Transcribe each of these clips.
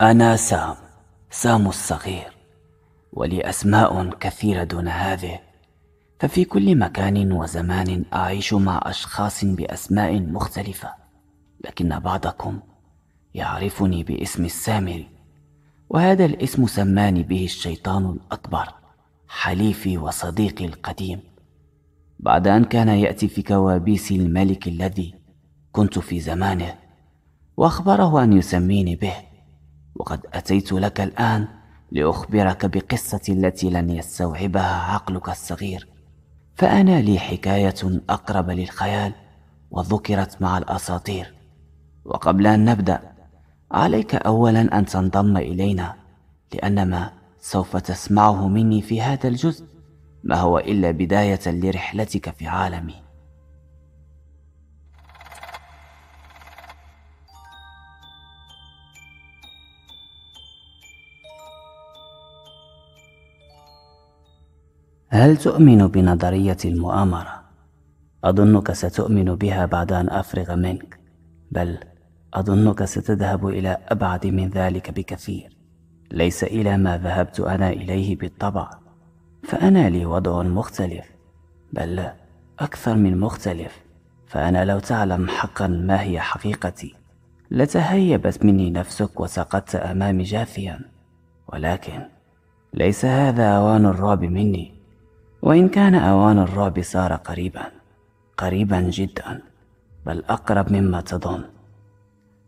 أنا سام سام الصغير ولي أسماء كثيرة دون هذه ففي كل مكان وزمان أعيش مع أشخاص بأسماء مختلفة لكن بعضكم يعرفني باسم السامري وهذا الاسم سماني به الشيطان الأكبر حليفي وصديقي القديم بعد أن كان يأتي في كوابيس الملك الذي كنت في زمانه وأخبره أن يسميني به وقد أتيت لك الآن لأخبرك بقصة التي لن يستوعبها عقلك الصغير فأنا لي حكاية أقرب للخيال وذكرت مع الأساطير وقبل أن نبدأ عليك أولا أن تنضم إلينا لأن ما سوف تسمعه مني في هذا الجزء ما هو إلا بداية لرحلتك في عالمي هل تؤمن بنظرية المؤامرة؟ أظنك ستؤمن بها بعد أن أفرغ منك بل أظنك ستذهب إلى أبعد من ذلك بكثير ليس إلى ما ذهبت أنا إليه بالطبع فأنا لي وضع مختلف بل أكثر من مختلف فأنا لو تعلم حقا ما هي حقيقتي لتهيبت مني نفسك وسقطت أمامي جاثيا ولكن ليس هذا أوان الرعب مني وإن كان أوان الرعب صار قريبا قريبا جدا بل أقرب مما تظن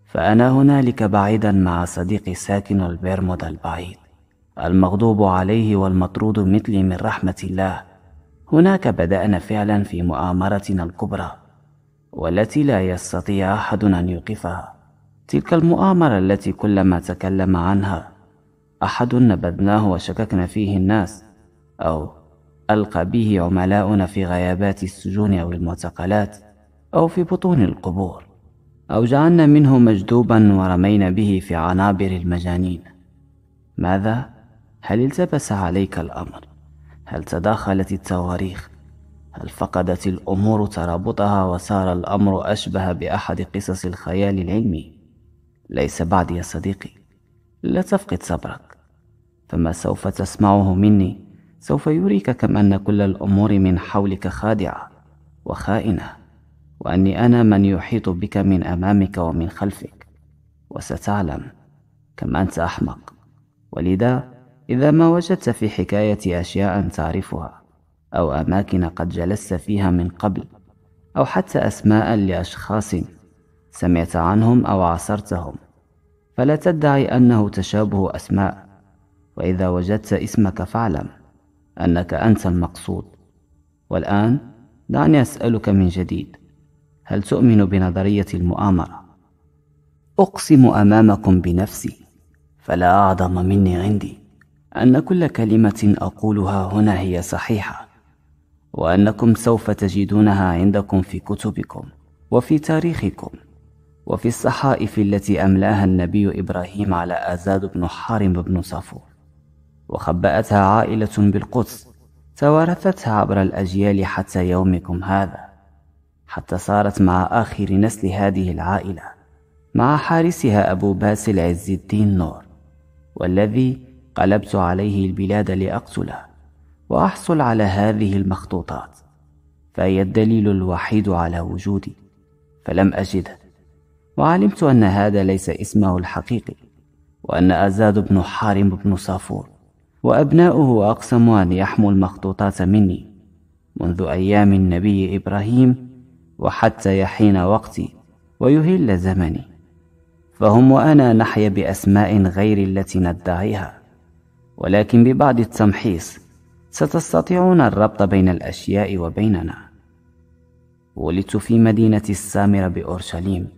فأنا هنالك بعيدا مع صديقي ساكن البرمودا البعيد المغضوب عليه والمطرود مثلي من رحمة الله هناك بدأنا فعلا في مؤامرتنا الكبرى والتي لا يستطيع أحد أن يوقفها تلك المؤامرة التي كلما تكلم عنها أحد نبذناه وشككنا فيه الناس أو ألقى به عملاؤنا في غيابات السجون أو المعتقلات أو في بطون القبور أو جعلنا منه مجذوبا ورمينا به في عنابر المجانين ماذا؟ هل التبس عليك الأمر؟ هل تداخلت التواريخ؟ هل فقدت الأمور ترابطها وصار الأمر أشبه بأحد قصص الخيال العلمي؟ ليس بعد يا صديقي لا تفقد صبرك فما سوف تسمعه مني سوف يريك كم أن كل الأمور من حولك خادعة وخائنة وأني أنا من يحيط بك من أمامك ومن خلفك وستعلم كم أنت أحمق ولذا إذا ما وجدت في حكايتي أشياء تعرفها أو أماكن قد جلست فيها من قبل أو حتى أسماء لأشخاص سمعت عنهم أو عاصرتهم فلا تدعي أنه تشابه أسماء وإذا وجدت اسمك فاعلم أنك أنت المقصود والآن دعني أسألك من جديد هل تؤمن بنظرية المؤامرة؟ أقسم أمامكم بنفسي فلا أعظم مني عندي أن كل كلمة أقولها هنا هي صحيحة وأنكم سوف تجدونها عندكم في كتبكم وفي تاريخكم وفي الصحائف التي أملاها النبي إبراهيم على آزاد بن حارم بن صفور وخبأتها عائلة بالقدس توارثتها عبر الأجيال حتى يومكم هذا حتى صارت مع آخر نسل هذه العائلة مع حارسها أبو باسل عز الدين نور والذي قلبت عليه البلاد لأقتله وأحصل على هذه المخطوطات فهي الدليل الوحيد على وجودي فلم أجده وعلمت أن هذا ليس اسمه الحقيقي وأن أزاد بن حارم بن صافور وأبناؤه أقسموا أن يحموا المخطوطات مني منذ أيام النبي إبراهيم وحتى يحين وقتي ويهل زمني فهم وأنا نحيا بأسماء غير التي ندعيها ولكن ببعض التمحيص ستستطيعون الربط بين الأشياء وبيننا ولدت في مدينة السامرة بأورشليم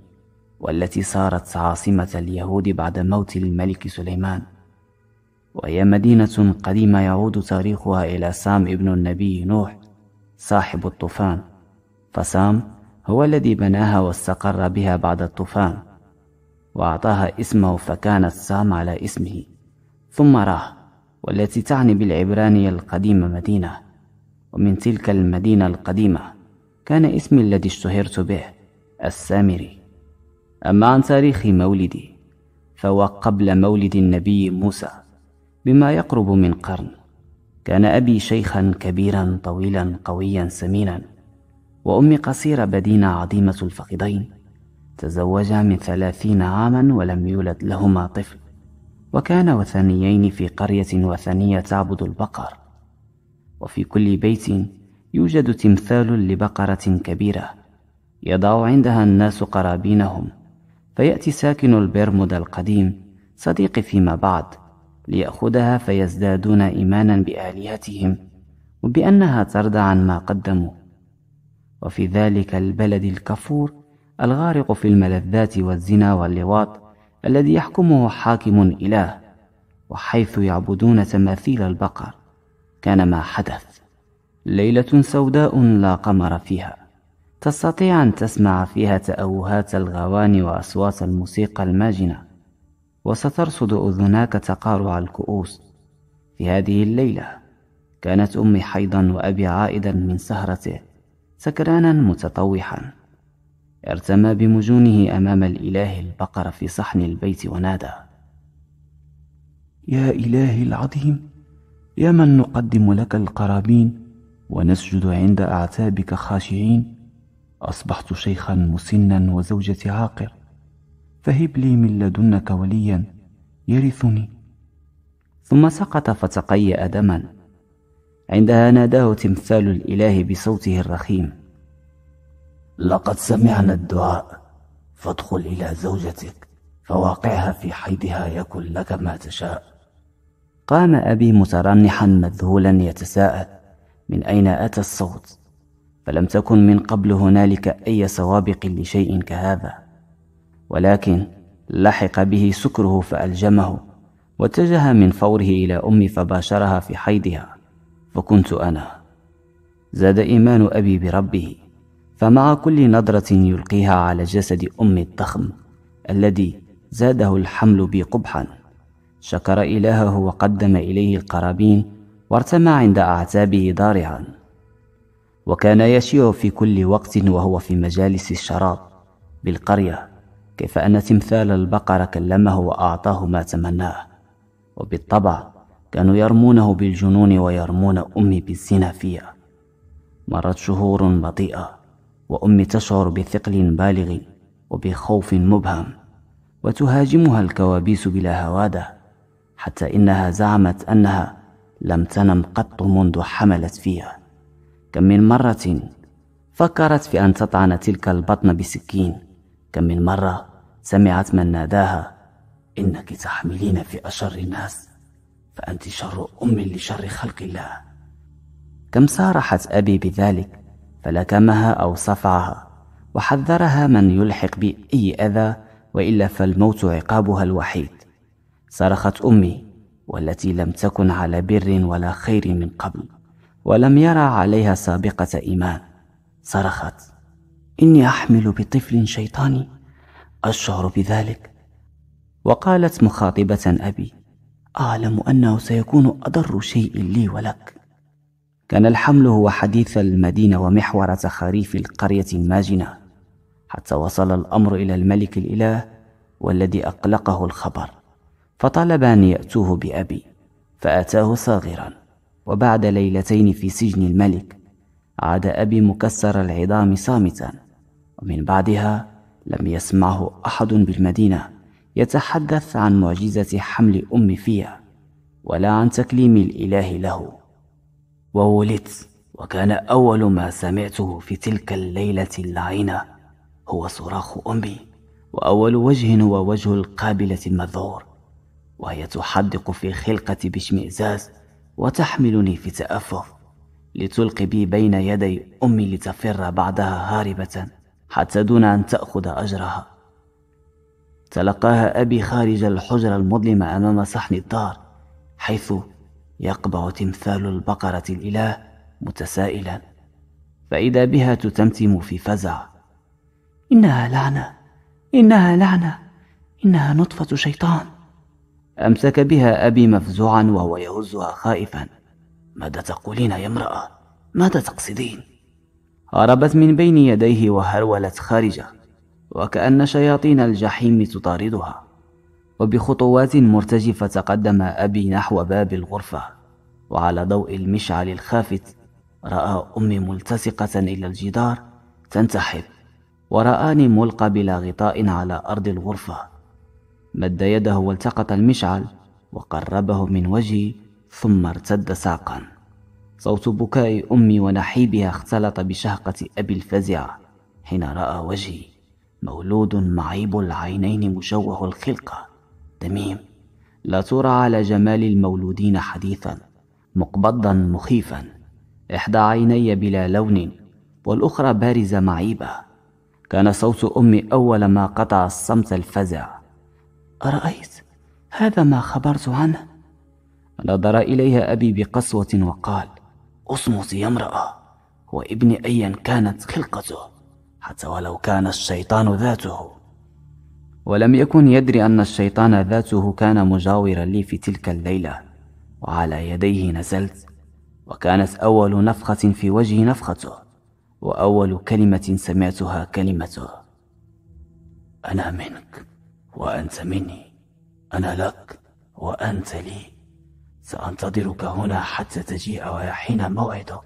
والتي صارت عاصمة اليهود بعد موت الملك سليمان وهي مدينة قديمة يعود تاريخها إلى سام ابن النبي نوح صاحب الطوفان فسام هو الذي بناها واستقر بها بعد الطوفان وأعطاها اسمه فكانت سام على اسمه ثم راه والتي تعني بالعبرانية القديمة مدينة ومن تلك المدينة القديمة كان اسمي الذي اشتهرت به السامري أما عن تاريخ مولدي فهو قبل مولد النبي موسى بما يقرب من قرن كان أبي شيخا كبيرا طويلا قويا سمينا وأمي قصيرة بدينة عظيمة الفخذين تزوجا من ثلاثين عاما ولم يولد لهما طفل وكان وثنيين في قرية وثنية تعبد البقر وفي كل بيت يوجد تمثال لبقرة كبيرة يضع عندها الناس قرابينهم فيأتي ساكن البرمودا القديم صديقي فيما بعد ليأخذها فيزدادون إيمانا بآلهتهم وبأنها ترضى عن ما قدموا وفي ذلك البلد الكفور الغارق في الملذات والزنا واللواط الذي يحكمه حاكم إله وحيث يعبدون تماثيل البقر كان ما حدث ليلة سوداء لا قمر فيها تستطيع أن تسمع فيها تأوهات الغواني وأصوات الموسيقى الماجنة وسترصد أذناك تقارع الكؤوس في هذه الليلة كانت أمي حيضا وأبي عائدا من سهرته سكرانا متطوحا ارتمى بمجونه أمام الإله البقر في صحن البيت ونادى يا إلهي العظيم يا من نقدم لك القرابين ونسجد عند أعتابك خاشعين أصبحت شيخا مسنا وزوجتي عاقر فهب لي من لدنك وليا يرثني ثم سقط فتقيأ دما عندها ناداه تمثال الإله بصوته الرخيم لقد سمعنا الدعاء فادخل إلى زوجتك فواقعها في حيدها يكن لك ما تشاء قام أبي مترنحا مذهولا يتساءل من أين أتى الصوت فلم تكن من قبل هنالك أي سوابق لشيء كهذا ولكن لحق به سكره فألجمه واتجه من فوره إلى أمي فباشرها في حيضها فكنت أنا زاد إيمان أبي بربه فمع كل نظرة يلقيها على جسد أمي الضخم الذي زاده الحمل بي قبحا شكر إلهه وقدم إليه القرابين وارتمى عند أعتابه ضارعا وكان يشيع في كل وقت وهو في مجالس الشراب بالقرية كيف أن تمثال البقر كلمه وأعطاه ما تمناه وبالطبع كانوا يرمونه بالجنون ويرمون أمي بالزنا فيها مرت شهور بطيئة وأمي تشعر بثقل بالغ وبخوف مبهم وتهاجمها الكوابيس بلا هوادة حتى إنها زعمت أنها لم تنم قط منذ حملت فيها كم من مرة فكرت في أن تطعن تلك البطن بسكين كم من مرة سمعت من ناداها إنك تحملين في أشر الناس فأنت شر أم لشر خلق الله كم صارحت أبي بذلك فلكمها أو صفعها وحذرها من يلحق بأي أذى وإلا فالموت عقابها الوحيد صرخت أمي والتي لم تكن على بر ولا خير من قبل ولم يرى عليها سابقة إيمان صرخت إني أحمل بطفل شيطاني أشعر بذلك وقالت مخاطبة أبي أعلم أنه سيكون أضر شيء لي ولك كان الحمل هو حديث المدينة ومحور تخاريف القرية الماجنة حتى وصل الأمر إلى الملك الإله والذي أقلقه الخبر فطلب أن يأتوه بأبي فأتاه صاغرا وبعد ليلتين في سجن الملك عاد أبي مكسر العظام صامتا ومن بعدها لم يسمعه أحد بالمدينة يتحدث عن معجزة حمل أم فيا ولا عن تكليم الإله له وولدت وكان أول ما سمعته في تلك الليلة اللعينة هو صراخ أمي وأول وجه هو وجه القابلة المذعور وهي تحدق في خلقة باشمئزاز وتحملني في تأفف لتلقي بي بين يدي أمي لتفر بعدها هاربة حتى دون أن تأخذ أجرها تلقاها أبي خارج الحجرة المظلمة أمام صحن الدار حيث يقبع تمثال البقرة الإله متسائلا فإذا بها تتمتم في فزع إنها لعنة إنها لعنة إنها نطفة شيطان أمسك بها أبي مفزوعا وهو يهزها خائفا ماذا تقولين يا امرأة ماذا تقصدين هربت من بين يديه وهرولت خارجه وكأن شياطين الجحيم تطاردها وبخطوات مرتجفة تقدم أبي نحو باب الغرفة وعلى ضوء المشعل الخافت رأى أمي ملتصقة إلى الجدار تنتحب ورآني ملقى بلا غطاء على أرض الغرفة مد يده والتقط المشعل وقربه من وجهي ثم ارتد ساقا صوت بكاء أمي ونحيبها اختلط بشهقة أبي الفزع حين رأى وجهي مولود معيب العينين مشوه الخلقة تميم لا ترى على جمال المولودين حديثا مقبضا مخيفا إحدى عيني بلا لون والأخرى بارزة معيبة كان صوت أمي أول ما قطع الصمت الفزع أرأيت هذا ما خبرت عنه نظر إليها أبي بقسوة وقال اصمت يا امرأة وابني أيا كانت خلقته حتى ولو كان الشيطان ذاته ولم يكن يدري أن الشيطان ذاته كان مجاورا لي في تلك الليلة وعلى يديه نزلت وكانت أول نفخة في وجهي نفخته وأول كلمة سمعتها كلمته أنا منك وأنت مني أنا لك وأنت لي سأنتظرك هنا حتى تجيء ويحين موعدك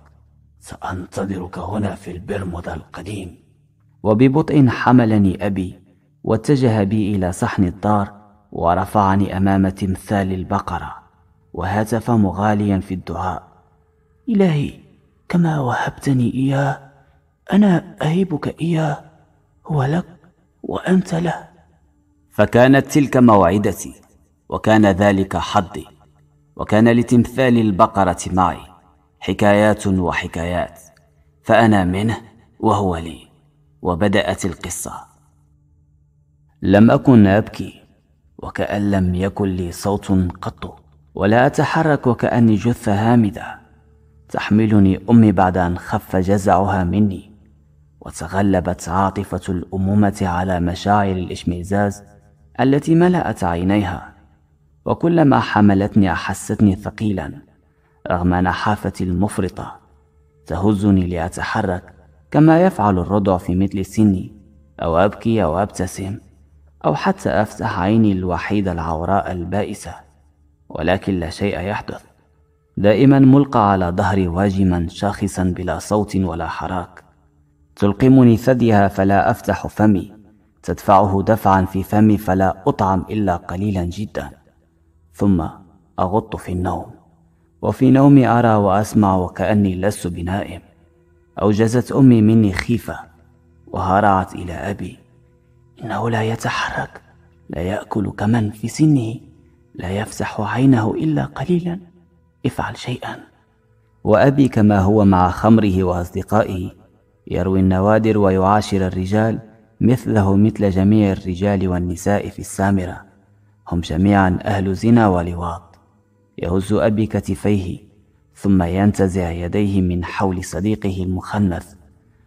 سأنتظرك هنا في البرمودا القديم وببطء حملني أبي واتجه بي إلى صحن الدار ورفعني أمام تمثال البقرة وهتف مغاليا في الدعاء إلهي كما وهبتني إياه أنا أهبك إياه هو لك وأنت له فكانت تلك موعدتي وكان ذلك حظي وكان لتمثال البقرة معي حكايات وحكايات فأنا منه وهو لي وبدأت القصة لم أكن أبكي وكأن لم يكن لي صوت قط ولا أتحرك وكأني جثة هامدة تحملني أمي بعد أن خف جزعها مني وتغلبت عاطفة الأمومة على مشاعر الإشمئزاز التي ملأت عينيها وكلما حملتني أحستني ثقيلا رغم نحافتي المفرطة تهزني لأتحرك كما يفعل الرضع في مثل سني أو أبكي أو أبتسم أو حتى أفتح عيني الوحيدة العوراء البائسة ولكن لا شيء يحدث دائما ملقى على ظهري واجما شاخصا بلا صوت ولا حراك تلقمني ثديها فلا أفتح فمي تدفعه دفعا في فمي فلا أطعم إلا قليلا جدا ثم أغط في النوم وفي نومي أرى وأسمع وكأني لست بنائم أوجزت أمي مني خيفة وهرعت إلى أبي إنه لا يتحرك لا يأكل كمن في سنه لا يفسح عينه إلا قليلا افعل شيئا وأبي كما هو مع خمره وأصدقائه يروي النوادر ويعاشر الرجال مثله مثل جميع الرجال والنساء في السامره هم جميعا أهل زنا ولواط يهز أبي كتفيه ثم ينتزع يديه من حول صديقه المخنث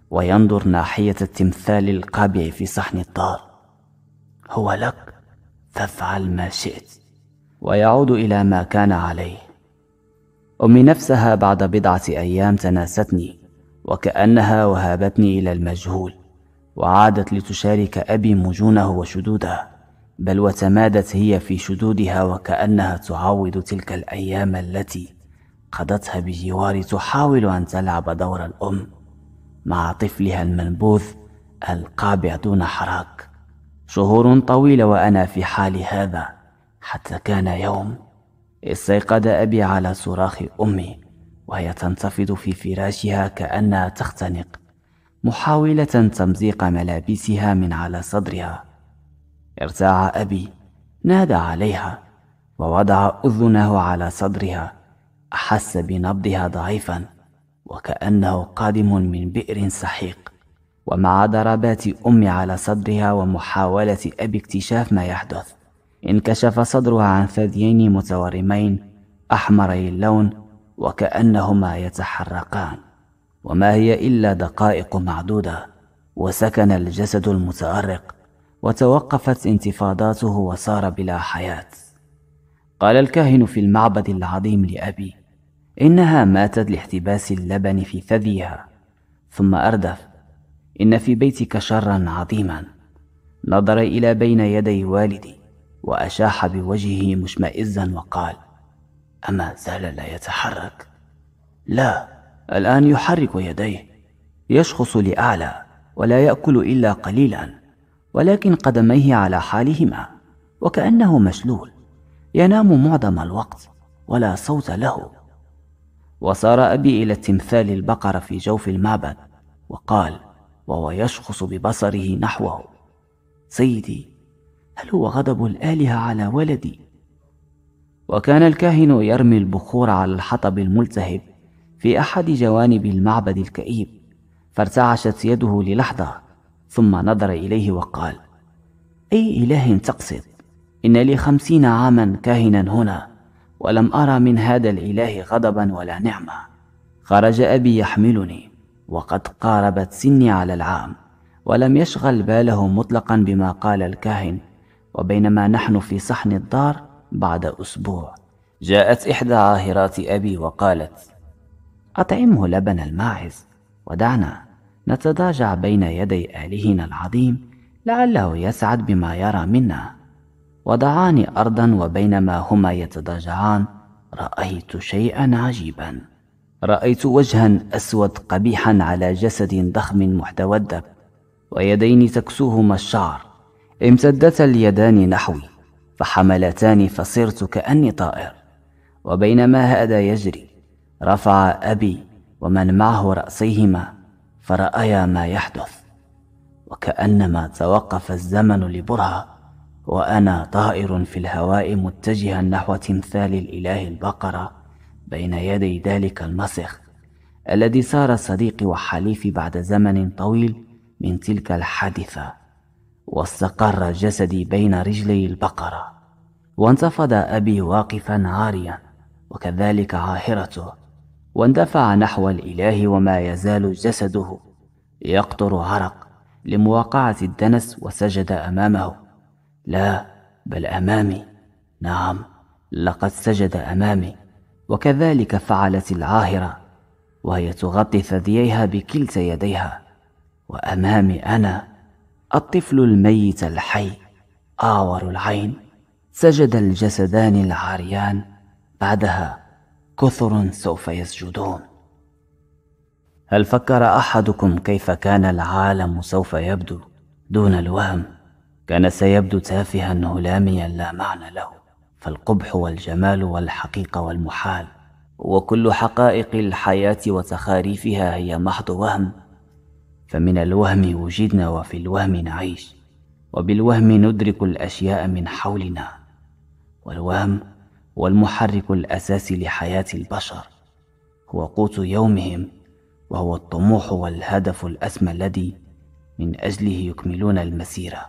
وينظر ناحية التمثال القابع في صحن الدار هو لك فافعل ما شئت ويعود إلى ما كان عليه أمي نفسها بعد بضعة أيام تناستني وكأنها وهابتني إلى المجهول وعادت لتشارك أبي مجونه وشدوده بل وتمادت هي في شدودها وكأنها تعوض تلك الأيام التي قضتها بجواري تحاول أن تلعب دور الأم مع طفلها المنبوذ القابع دون حراك شهور طويلة وأنا في حال هذا حتى كان يوم استيقظ أبي على صراخ أمي وهي تنتفض في فراشها كأنها تختنق محاولة تمزيق ملابسها من على صدرها ارتاع أبي نادى عليها ووضع أذنه على صدرها أحس بنبضها ضعيفا وكأنه قادم من بئر سحيق ومع ضربات أمي على صدرها ومحاولة أبي اكتشاف ما يحدث انكشف صدرها عن ثديين متورمين أحمري اللون وكأنهما يتحرقان وما هي إلا دقائق معدودة وسكن الجسد المتأرق وتوقفت انتفاضاته وصار بلا حياة قال الكاهن في المعبد العظيم لأبي إنها ماتت لاحتباس اللبن في ثديها ثم أردف إن في بيتك شرا عظيما نظر إلى بين يدي والدي وأشاح بوجهه مشمئزا وقال أما زال لا يتحرك لا الآن يحرك يديه يشخص لأعلى ولا يأكل إلا قليلا ولكن قدميه على حالهما وكأنه مشلول ينام معظم الوقت ولا صوت له وصار أبي إلى التمثال البقرة في جوف المعبد وقال وهو يشخص ببصره نحوه سيدي هل هو غضب الآلهة على ولدي؟ وكان الكاهن يرمي البخور على الحطب الملتهب في أحد جوانب المعبد الكئيب فارتعشت يده للحظة ثم نظر إليه وقال أي إله تقصد إن لي خمسين عاما كاهنا هنا ولم أرى من هذا الإله غضبا ولا نعمة خرج أبي يحملني وقد قاربت سني على العام ولم يشغل باله مطلقا بما قال الكاهن وبينما نحن في صحن الدار بعد أسبوع جاءت إحدى عاهرات أبي وقالت أطعمه لبن الماعز ودعنا نتضاجع بين يدي آلهنا العظيم لعله يسعد بما يرى منا وضعاني أرضا وبينما هما يتضاجعان رأيت شيئا عجيبا رأيت وجها أسود قبيحا على جسد ضخم محتوى الدب ويدين تكسوهما الشعر امتدتا اليدان نحوي فحملتاني فصرت كأني طائر وبينما هذا يجري رفع أبي ومن معه رأسيهما فرأيا ما يحدث وكأنما توقف الزمن لبرهة وأنا طائر في الهواء متجها نحو تمثال الإله البقرة بين يدي ذلك المسخ الذي صار صديقي وحليفي بعد زمن طويل من تلك الحادثة واستقر جسدي بين رجلي البقرة وانتفض أبي واقفا عاريا وكذلك عاهرته واندفع نحو الإله وما يزال جسده يقطر عرق لمواقعة الدنس وسجد أمامه لا بل أمامي نعم لقد سجد أمامي وكذلك فعلت العاهرة وهي تغطي ثدييها بكلتا يديها وأمامي أنا الطفل الميت الحي أعور العين سجد الجسدان العاريان بعدها كثر سوف يسجدون هل فكر احدكم كيف كان العالم سوف يبدو دون الوهم كان سيبدو تافها هلاميا لا معنى له فالقبح والجمال والحقيقه والمحال وكل حقائق الحياه وتخاريفها هي محض وهم فمن الوهم وجدنا وفي الوهم نعيش وبالوهم ندرك الاشياء من حولنا والوهم والمحرك الاساسي لحياه البشر هو قوت يومهم وهو الطموح والهدف الاسمى الذي من اجله يكملون المسيره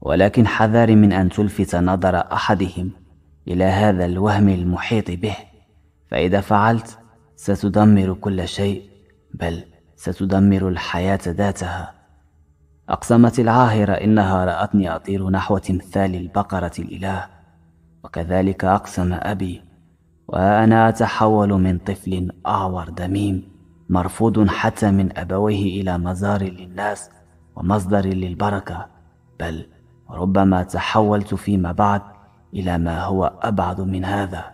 ولكن حذار من ان تلفت نظر احدهم الى هذا الوهم المحيط به فاذا فعلت ستدمر كل شيء بل ستدمر الحياه ذاتها اقسمت العاهره انها راتني اطير نحو تمثال البقره الاله وكذلك أقسم أبي وأنا أتحول من طفل أعور دميم مرفوض حتى من أبويه إلى مزار للناس ومصدر للبركة بل ربما تحولت فيما بعد إلى ما هو أبعد من هذا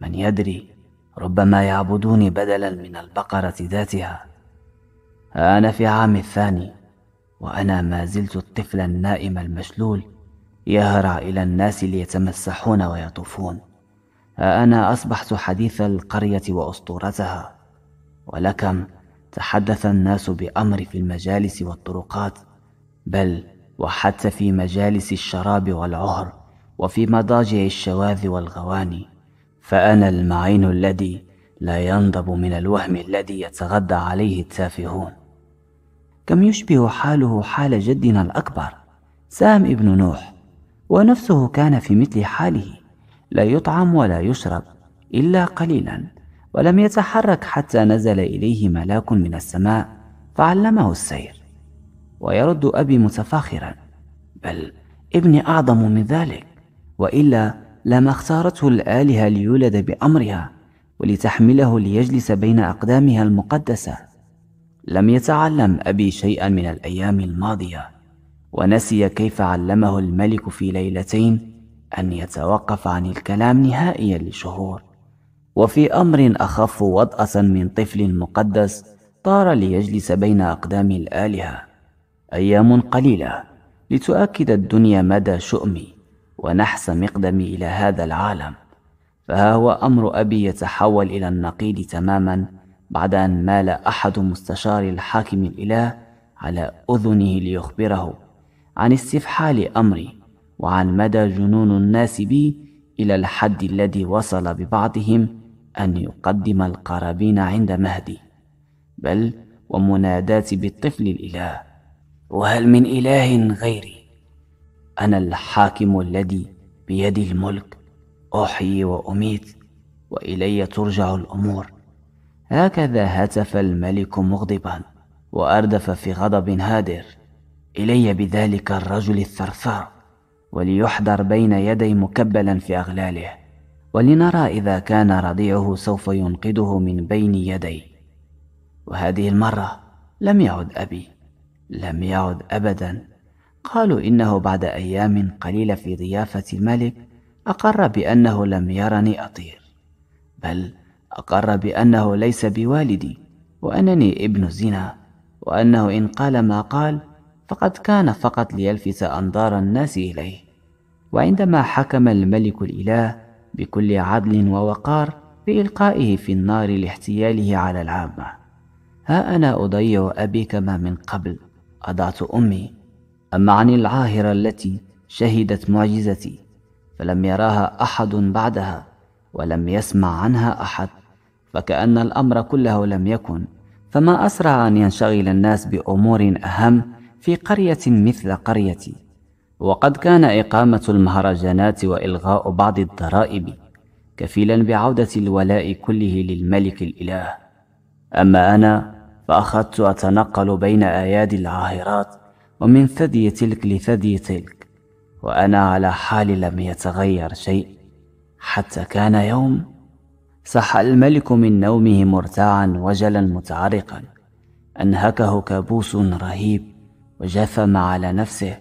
من يدري ربما يعبدوني بدلا من البقرة ذاتها أنا في عام الثاني وأنا ما زلت الطفل النائم المشلول يهرع إلى الناس ليتمسحون ويطوفون أنا أصبحت حديث القرية وأسطورتها ولكم تحدث الناس بأمري في المجالس والطرقات بل وحتى في مجالس الشراب والعهر وفي مضاجع الشواذ والغواني فأنا المعين الذي لا ينضب من الوهم الذي يتغذى عليه التافهون كم يشبه حاله حال جدنا الأكبر سام ابن نوح ونفسه كان في مثل حاله لا يطعم ولا يشرب إلا قليلا ولم يتحرك حتى نزل إليه ملاك من السماء فعلمه السير ويرد أبي متفاخرا بل ابني أعظم من ذلك وإلا لما اختارته الآلهة ليولد بأمرها ولتحمله ليجلس بين أقدامها المقدسة لم يتعلم أبي شيئا من الأيام الماضية ونسي كيف علمه الملك في ليلتين أن يتوقف عن الكلام نهائيا لشهور وفي أمر أخف وطأة من طفل مقدس طار ليجلس بين أقدام الآلهة أيام قليلة لتؤكد الدنيا مدى شؤمي ونحس مقدمي إلى هذا العالم فها هو أمر أبي يتحول إلى النقيض تماما بعد أن مال أحد مستشار الحاكم الإله على أذنه ليخبره عن استفحال أمري وعن مدى جنون الناس بي إلى الحد الذي وصل ببعضهم أن يقدم القرابين عند مهدي بل ومنادات بالطفل الإله وهل من إله غيري أنا الحاكم الذي بيدي الملك أحيي وأميت وإلي ترجع الأمور هكذا هتف الملك مغضبا وأردف في غضب هادر إلي بذلك الرجل الثرثار وليحضر بين يدي مكبلا في أغلاله ولنرى إذا كان رضيعه سوف ينقذه من بين يدي وهذه المرة لم يعد أبي لم يعد أبدا قالوا إنه بعد أيام قليلة في ضيافة الملك أقر بأنه لم يرني أطير بل أقر بأنه ليس بوالدي وأنني ابن زنا وأنه إن قال ما قال فقد كان فقط ليلفت أنظار الناس إليه وعندما حكم الملك الإله بكل عدل ووقار بإلقائه في النار لاحتياله على العامة ها أنا أضيع أبي كما من قبل أضعت أمي أما عن العاهرة التي شهدت معجزتي فلم يراها أحد بعدها ولم يسمع عنها أحد فكأن الأمر كله لم يكن فما أسرع أن ينشغل الناس بأمور أهم في قرية مثل قريتي وقد كان إقامة المهرجانات وإلغاء بعض الضرائب كفيلا بعودة الولاء كله للملك الإله أما أنا فأخذت أتنقل بين أيادي العاهرات ومن ثدي تلك لثدي تلك وأنا على حال لم يتغير شيء حتى كان يوم صح الملك من نومه مرتاعا وجلا متعرقا أنهكه كابوس رهيب وجثم على نفسه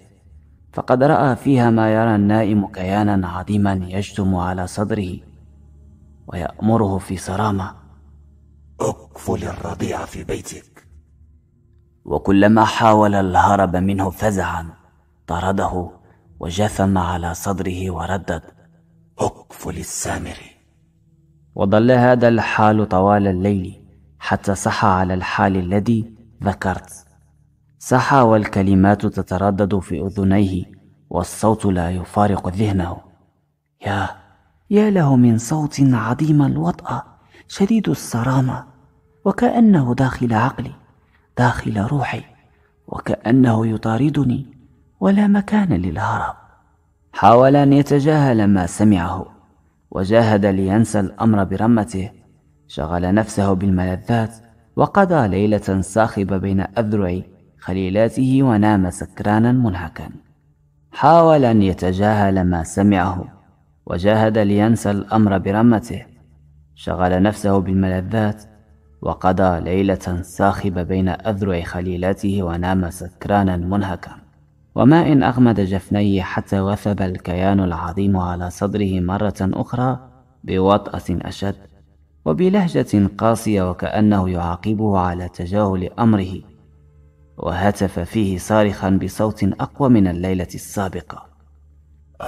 فقد رأى فيها ما يرى النائم كيانا عظيما يجثم على صدره ويأمره في صرامة اكفل الرضيع في بيتك وكلما حاول الهرب منه فزعا طرده وجثم على صدره وردد اكفل السامري وظل هذا الحال طوال الليل حتى صحى على الحال الذي ذكرت سحى والكلمات تتردد في أذنيه والصوت لا يفارق ذهنه يا يا له من صوت عظيم الوطأة شديد الصرامة وكأنه داخل عقلي داخل روحي وكأنه يطاردني ولا مكان للهرب حاول أن يتجاهل ما سمعه وجاهد لينسى الأمر برمته شغل نفسه بالملذات وقضى ليلة صاخبة بين أذرعي خليلاته ونام سكرانا منهكا حاول أن يتجاهل ما سمعه وجاهد لينسى الأمر برمته شغل نفسه بالملذات وقضى ليلة صاخبه بين أذرع خليلاته ونام سكرانا منهكا وما إن أغمد جفنيه حتى وثب الكيان العظيم على صدره مرة أخرى بوطأة أشد وبلهجة قاسية وكأنه يعاقبه على تجاهل أمره وهتف فيه صارخا بصوت أقوى من الليلة السابقة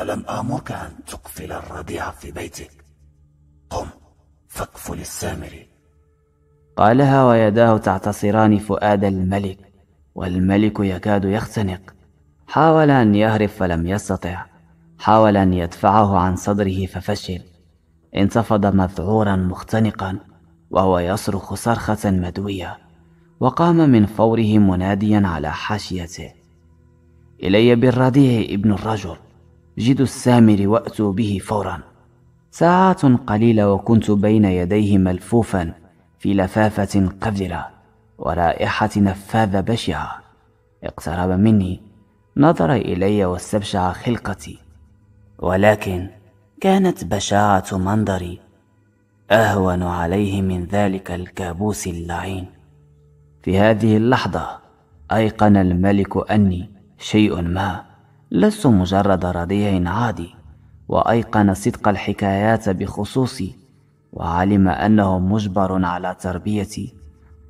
ألم آمرك أن تقفل الرضيع في بيتك قم فاقفل السامري قالها ويداه تعتصران فؤاد الملك والملك يكاد يختنق حاول أن يهرب فلم يستطع حاول أن يدفعه عن صدره ففشل انتفض مذعورا مختنقا وهو يصرخ صرخة مدوية وقام من فوره مناديا على حاشيته إلي بالرديع ابن الرجل جد السامر وأتوا به فورا ساعات قليلة وكنت بين يديه ملفوفا في لفافة قذرة ورائحة نفاذة بشعة اقترب مني نظر إلي واستبشع خلقتي ولكن كانت بشاعة منظري أهون عليه من ذلك الكابوس اللعين في هذه اللحظة أيقن الملك أني شيء ما لست مجرد رضيع عادي وأيقن صدق الحكايات بخصوصي وعلم أنه مجبر على تربيتي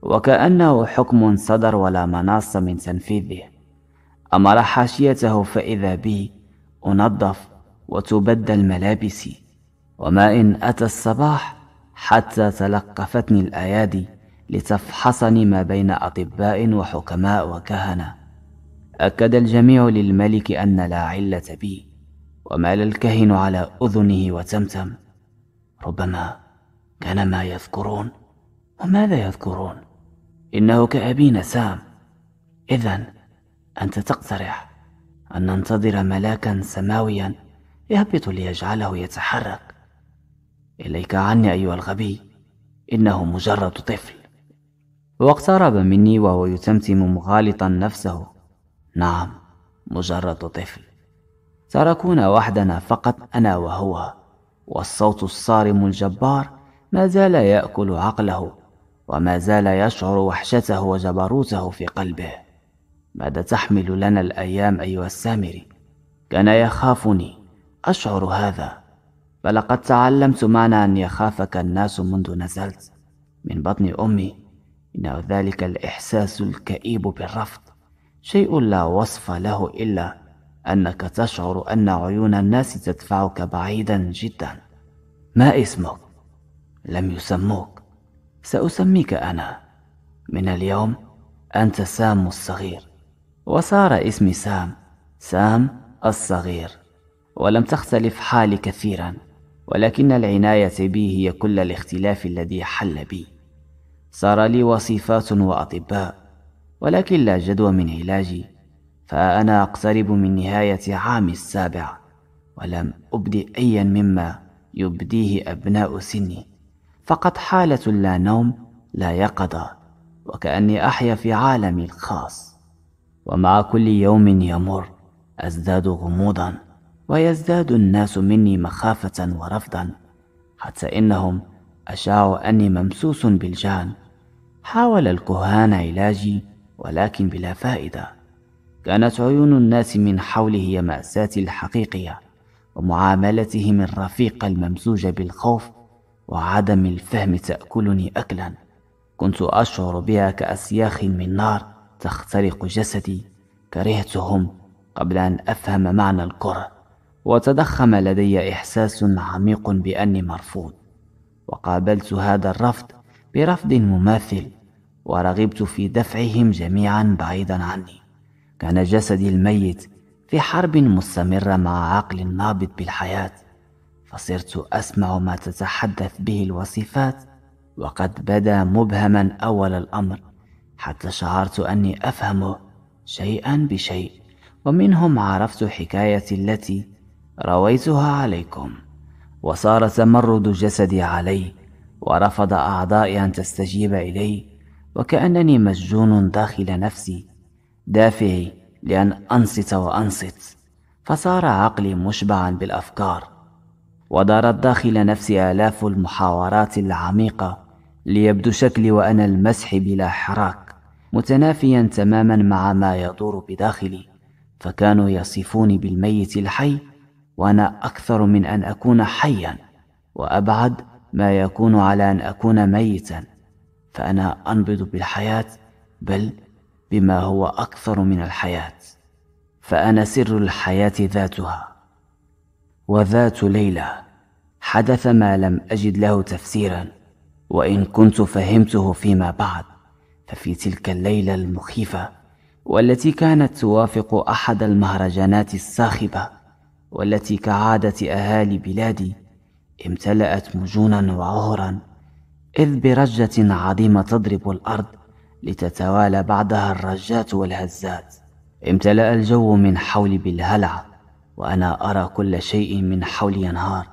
وكأنه حكم صدر ولا مناص من تنفيذه أمر حاشيته فإذا بي أنظف وتبدل ملابسي وما إن أتى الصباح حتى تلقفتني الأيادي لتفحصني ما بين أطباء وحكماء وكهنة أكد الجميع للملك أن لا علة بي ومال الكهن على أذنه وتمتم ربما كان ما يذكرون وماذا يذكرون إنه كأبينا سام إذا أنت تقترح أن ننتظر ملاكا سماويا يهبط ليجعله يتحرك إليك عني أيها الغبي إنه مجرد طفل واقترب مني وهو يتمتم مغالطا نفسه نعم مجرد طفل تركونا وحدنا فقط انا وهو والصوت الصارم الجبار ما زال ياكل عقله وما زال يشعر وحشته وجبروته في قلبه ماذا تحمل لنا الايام ايها السامري كان يخافني اشعر هذا فلقد تعلمت معنى ان يخافك الناس منذ نزلت من بطن امي إنه ذلك الإحساس الكئيب بالرفض شيء لا وصف له إلا أنك تشعر أن عيون الناس تدفعك بعيدا جدا ما اسمك؟ لم يسموك سأسميك أنا من اليوم أنت سام الصغير وصار اسمي سام سام الصغير ولم تختلف حالي كثيرا ولكن العناية بي هي كل الاختلاف الذي حل بي صار لي وصفات وأطباء ولكن لا جدوى من علاجي فأنا أقترب من نهاية عام السابع ولم أبدي أيا مما يبديه أبناء سني فقط حالة لا نوم لا يقظة وكأني أحيا في عالمي الخاص ومع كل يوم يمر أزداد غموضا ويزداد الناس مني مخافة ورفضا حتى إنهم أشاعوا أني ممسوس بالجان حاول الكهان علاجي ولكن بلا فائدة كانت عيون الناس من حوله هي مأساة الحقيقية ومعاملتهم الرفيقة الممزوجة بالخوف وعدم الفهم تأكلني أكلا كنت أشعر بها كأسياخ من نار تخترق جسدي كرهتهم قبل أن أفهم معنى الكره وتضخم لدي إحساس عميق بأني مرفوض وقابلت هذا الرفض برفض مماثل ورغبت في دفعهم جميعا بعيدا عني كان جسدي الميت في حرب مستمره مع عقل نابض بالحياه فصرت اسمع ما تتحدث به الوصفات وقد بدا مبهما اول الامر حتى شعرت اني افهمه شيئا بشيء ومنهم عرفت حكايتي التي رويتها عليكم وصار تمرد جسدي علي ورفض أعضائي أن تستجيب إلي وكأنني مسجون داخل نفسي دافعي لأن أنصت وأنصت فصار عقلي مشبعا بالأفكار ودارت داخل نفسي آلاف المحاورات العميقة ليبدو شكلي وأنا المسح بلا حراك متنافيا تماما مع ما يدور بداخلي فكانوا يصفوني بالميت الحي وأنا أكثر من أن أكون حيا وأبعد ما يكون على أن أكون ميتا فأنا أنبض بالحياة بل بما هو أكثر من الحياة فأنا سر الحياة ذاتها وذات ليلى حدث ما لم أجد له تفسيرا وإن كنت فهمته فيما بعد ففي تلك الليلة المخيفة والتي كانت توافق أحد المهرجانات الصاخبة والتي كعادة أهالي بلادي امتلأت مجونا وعهرا إذ برجة عظيمة تضرب الأرض لتتوالى بعدها الرجات والهزات امتلأ الجو من حولي بالهلع وأنا أرى كل شيء من حولي ينهار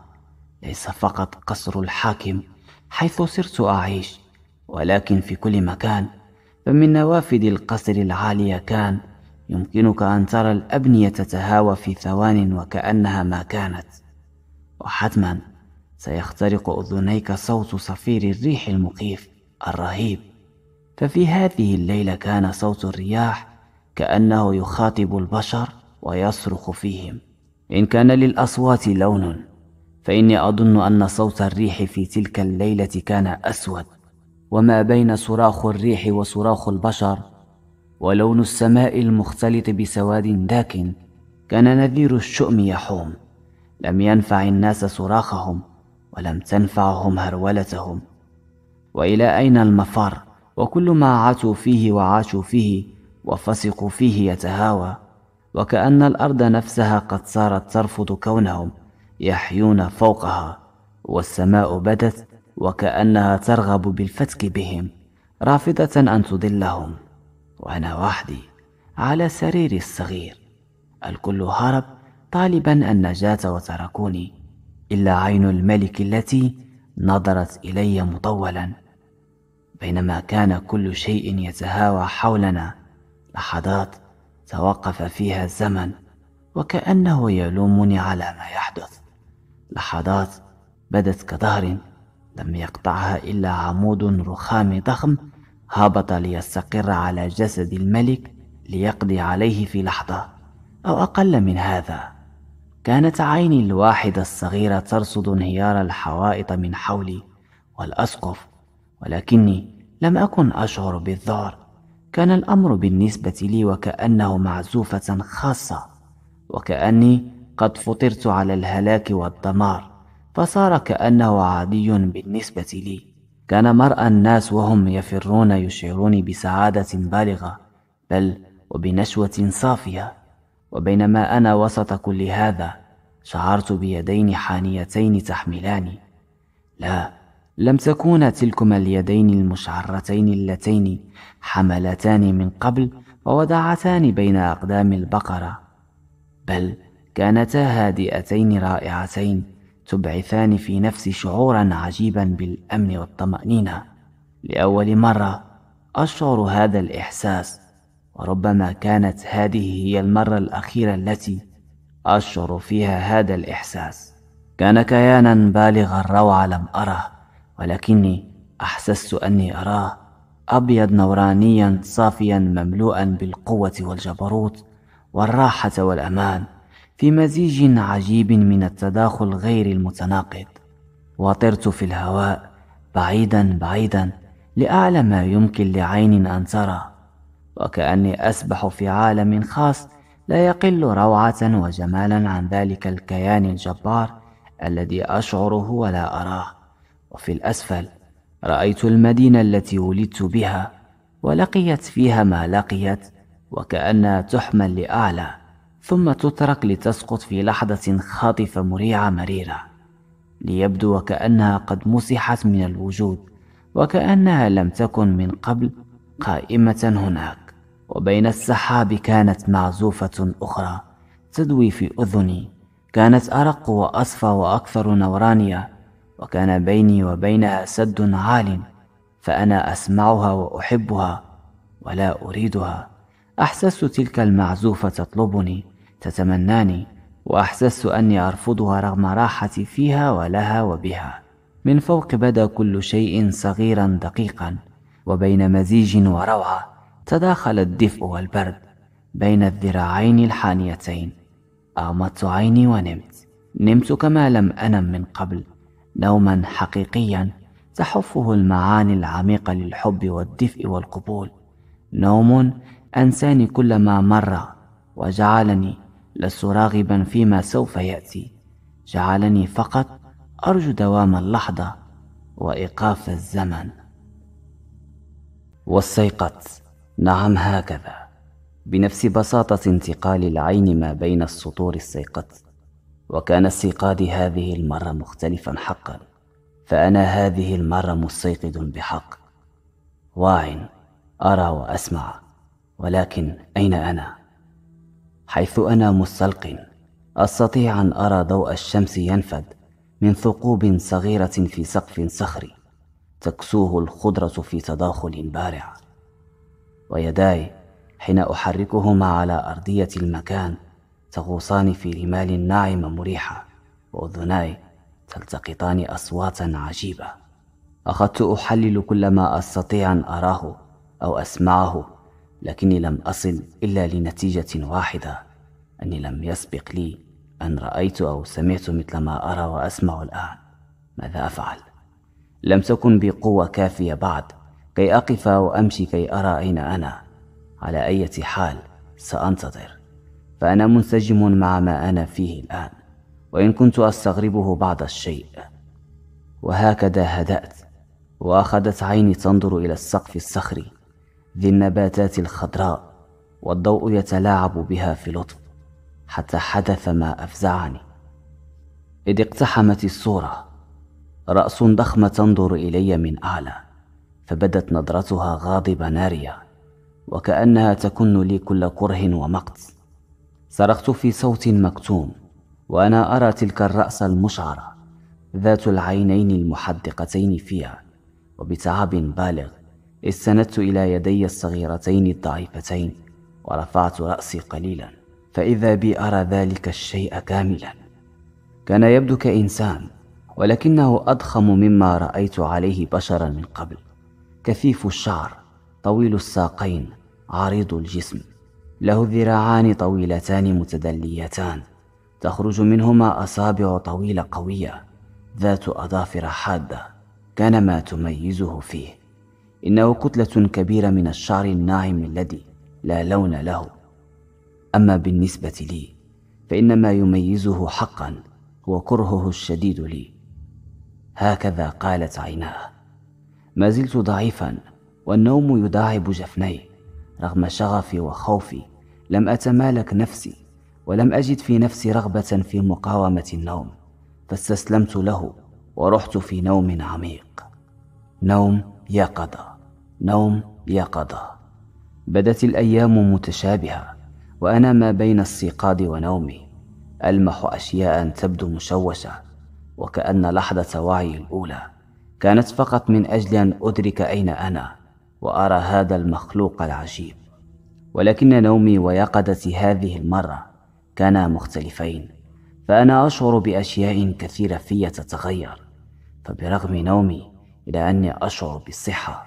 ليس فقط قصر الحاكم حيث صرت أعيش ولكن في كل مكان فمن نوافذ القصر العالية كان يمكنك أن ترى الأبنية تتهاوى في ثوان وكأنها ما كانت وحتما سيخترق أذنيك صوت صفير الريح المخيف الرهيب ففي هذه الليلة كان صوت الرياح كأنه يخاطب البشر ويصرخ فيهم إن كان للأصوات لون فإني أظن أن صوت الريح في تلك الليلة كان أسود وما بين صراخ الريح وصراخ البشر ولون السماء المختلط بسواد داكن كان نذير الشؤم يحوم لم ينفع الناس صراخهم ولم تنفعهم هرولتهم والى اين المفر وكل ما عتوا فيه وعاشوا فيه وفسقوا فيه يتهاوى وكأن الأرض نفسها قد صارت ترفض كونهم يحيون فوقها والسماء بدت وكأنها ترغب بالفتك بهم رافضة أن تضلهم وأنا وحدي على سريري الصغير الكل هرب طالبا النجاة وتركوني الا عين الملك التي نظرت الي مطولا بينما كان كل شيء يتهاوى حولنا لحظات توقف فيها الزمن وكانه يلومني على ما يحدث لحظات بدت كظهر لم يقطعها الا عمود رخام ضخم هبط ليستقر على جسد الملك ليقضي عليه في لحظه او اقل من هذا كانت عيني الواحدة الصغيرة ترصد انهيار الحوائط من حولي والأسقف ولكني لم أكن أشعر بالذعر كان الأمر بالنسبة لي وكأنه معزوفة خاصة وكأني قد فطرت على الهلاك والدمار فصار كأنه عادي بالنسبة لي كان مرأى الناس وهم يفرون يشعرون بسعادة بالغة بل وبنشوة صافية وبينما أنا وسط كل هذا شعرت بيدين حانيتين تحملاني لا لم تكونا تلكما اليدين المشعرتين اللتين حملتان من قبل ووضعتان بين أقدام البقرة بل كانتا هادئتين رائعتين تبعثان في نفسي شعورا عجيبا بالأمن والطمأنينة لأول مرة أشعر هذا الإحساس وربما كانت هذه هي المرة الأخيرة التي أشعر فيها هذا الإحساس كان كيانا بالغ الروعة لم أره ولكني أحسست أني أراه أبيض نورانيا صافيا مملوءا بالقوة والجبروت والراحة والأمان في مزيج عجيب من التداخل غير المتناقض وطرت في الهواء بعيدا بعيدا لأعلى ما يمكن لعين أن ترى وكأني أسبح في عالم خاص لا يقل روعة وجمالا عن ذلك الكيان الجبار الذي أشعره ولا أراه وفي الأسفل رأيت المدينة التي ولدت بها ولقيت فيها ما لقيت وكأنها تحمل لأعلى ثم تترك لتسقط في لحظة خاطفة مريعة مريرة ليبدو وكأنها قد مسحت من الوجود وكأنها لم تكن من قبل قائمة هناك وبين السحاب كانت معزوفة أخرى تدوي في أذني كانت أرق وأصفى وأكثر نورانية وكان بيني وبينها سد عال فأنا أسمعها وأحبها ولا أريدها أحسست تلك المعزوفة تطلبني تتمناني وأحسست أني أرفضها رغم راحتي فيها ولها وبها من فوق بدا كل شيء صغيرا دقيقا وبين مزيج وروعة تداخل الدفء والبرد بين الذراعين الحانيتين أغمضت عيني ونمت نمت كما لم أنم من قبل نوما حقيقيا تحفه المعاني العميقة للحب والدفء والقبول نوم أنساني كل ما مر وجعلني لست راغبا فيما سوف يأتي جعلني فقط أرجو دوام اللحظة وإيقاف الزمن واستيقظت نعم هكذا بنفس بساطة انتقال العين ما بين السطور استيقظت وكان استيقاظي هذه المرة مختلفا حقا فأنا هذه المرة مستيقظ بحق واع أرى وأسمع ولكن أين أنا؟ حيث أنا مستلق أستطيع أن أرى ضوء الشمس ينفد من ثقوب صغيرة في سقف صخري تكسوه الخضرة في تداخل بارع ويداي حين أحركهما على أرضية المكان تغوصان في رمال ناعمة مريحة وأذناي تلتقطان أصواتا عجيبة أخذت أحلل كل ما أستطيع أن أراه أو أسمعه لكني لم أصل إلا لنتيجة واحدة أني لم يسبق لي أن رأيت أو سمعت مثل ما أرى وأسمع الآن ماذا أفعل؟ لم تكن بقوة كافية بعد كي أقف وأمشي كي أرى أين أنا على أية حال سأنتظر فأنا منسجم مع ما أنا فيه الآن وإن كنت أستغربه بعض الشيء وهكذا هدأت وأخذت عيني تنظر إلى السقف الصخري ذي النباتات الخضراء والضوء يتلاعب بها في لطف حتى حدث ما أفزعني إذ اقتحمت الصورة رأس ضخمة تنظر إلي من أعلى فبدت نظرتها غاضبة نارية وكأنها تكن لي كل كره ومقت صرخت في صوت مكتوم وأنا أرى تلك الرأس المشعرة ذات العينين المحدقتين فيها وبتعب بالغ استندت إلى يدي الصغيرتين الضعيفتين ورفعت رأسي قليلا فإذا بي أرى ذلك الشيء كاملا كان يبدو كإنسان ولكنه أضخم مما رأيت عليه بشرا من قبل كثيف الشعر طويل الساقين عريض الجسم له ذراعان طويلتان متدليتان تخرج منهما أصابع طويلة قوية ذات أظافر حادة كان ما تميزه فيه إنه كتلة كبيرة من الشعر الناعم الذي لا لون له أما بالنسبة لي فإن ما يميزه حقا هو كرهه الشديد لي هكذا قالت عيناه ما زلت ضعيفا والنوم يداعب جفني رغم شغفي وخوفي لم أتمالك نفسي ولم أجد في نفسي رغبة في مقاومة النوم فاستسلمت له ورحت في نوم عميق نوم يقظة نوم يقظة بدت الأيام متشابهة وأنا ما بين استيقاظي ونومي ألمح أشياء تبدو مشوشة وكأن لحظة وعي الأولى كانت فقط من أجل أن أدرك أين أنا وأرى هذا المخلوق العجيب ولكن نومي ويقظتي هذه المرة كانا مختلفين فأنا أشعر بأشياء كثيرة في تتغير فبرغم نومي إلى أني أشعر بالصحة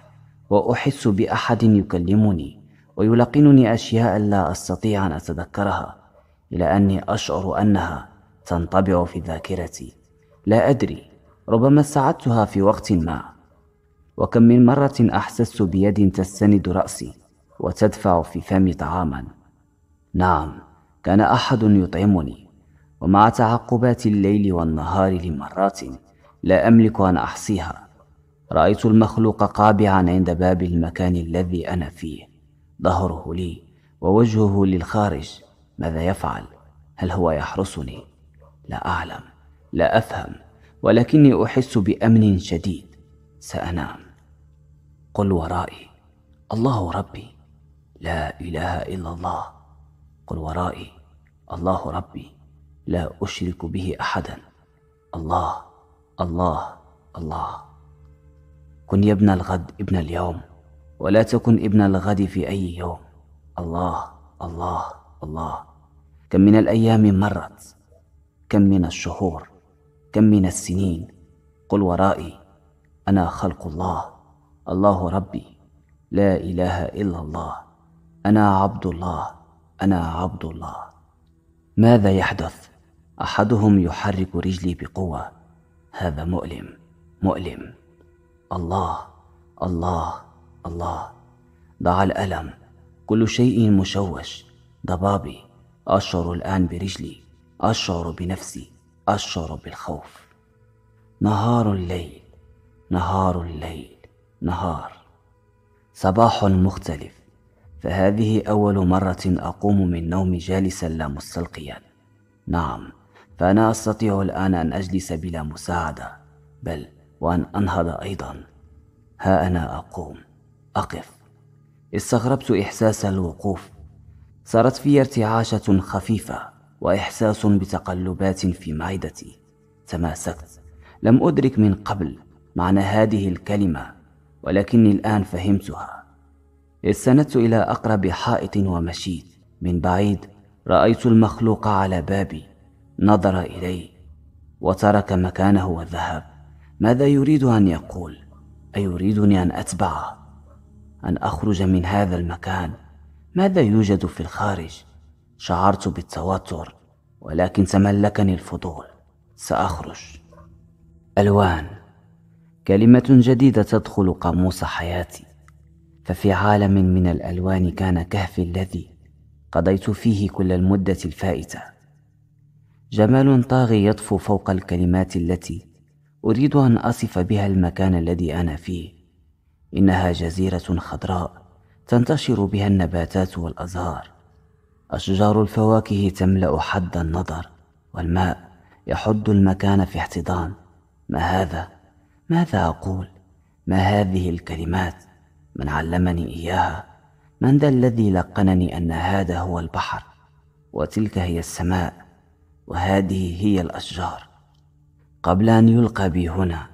وأحس بأحد يكلمني ويلقنني أشياء لا أستطيع أن أتذكرها إلى أني أشعر أنها تنطبع في ذاكرتي لا أدري ربما ساعدتها في وقت ما وكم من مرة أحسست بيد تستند رأسي وتدفع في فمي طعاما نعم كان أحد يطعمني ومع تعقبات الليل والنهار لمرات لا أملك أن أحصيها رأيت المخلوق قابعا عند باب المكان الذي أنا فيه ظهره لي ووجهه للخارج ماذا يفعل؟ هل هو يحرسني؟ لا أعلم لا أفهم ولكني احس بامن شديد سانام قل ورائي الله ربي لا اله الا الله قل ورائي الله ربي لا اشرك به احدا الله الله الله كن يا ابن الغد ابن اليوم ولا تكن ابن الغد في اي يوم الله الله الله كم من الايام مرت كم من الشهور كم من السنين قل ورائي أنا خلق الله الله ربي لا إله إلا الله أنا عبد الله أنا عبد الله ماذا يحدث؟ أحدهم يحرك رجلي بقوة هذا مؤلم مؤلم الله الله الله ضع الألم كل شيء مشوش ضبابي أشعر الآن برجلي أشعر بنفسي أشعر بالخوف نهار الليل نهار الليل نهار صباح مختلف فهذه أول مرة أقوم من نوم جالسا لا مستلقيا نعم فأنا أستطيع الآن أن أجلس بلا مساعدة بل وأن أنهض أيضا ها أنا أقوم أقف استغربت إحساس الوقوف صارت في ارتعاشة خفيفة وإحساس بتقلبات في معدتي تماسكت لم أدرك من قبل معنى هذه الكلمة ولكني الآن فهمتها استندت إلى أقرب حائط ومشيت من بعيد رأيت المخلوق على بابي نظر إلي وترك مكانه وذهب ماذا يريد أن يقول؟ أيريدني أن أتبعه؟ أن أخرج من هذا المكان؟ ماذا يوجد في الخارج؟ شعرت بالتوتر ولكن تملكني الفضول ساخرج الوان كلمه جديده تدخل قاموس حياتي ففي عالم من الالوان كان كهفي الذي قضيت فيه كل المده الفائته جمال طاغي يطفو فوق الكلمات التي اريد ان اصف بها المكان الذي انا فيه انها جزيره خضراء تنتشر بها النباتات والازهار أشجار الفواكه تملأ حد النظر والماء يحد المكان في احتضان ما هذا؟ ماذا أقول؟ ما هذه الكلمات؟ من علمني إياها؟ من ذا الذي لقنني أن هذا هو البحر وتلك هي السماء وهذه هي الأشجار قبل أن يلقى بي هنا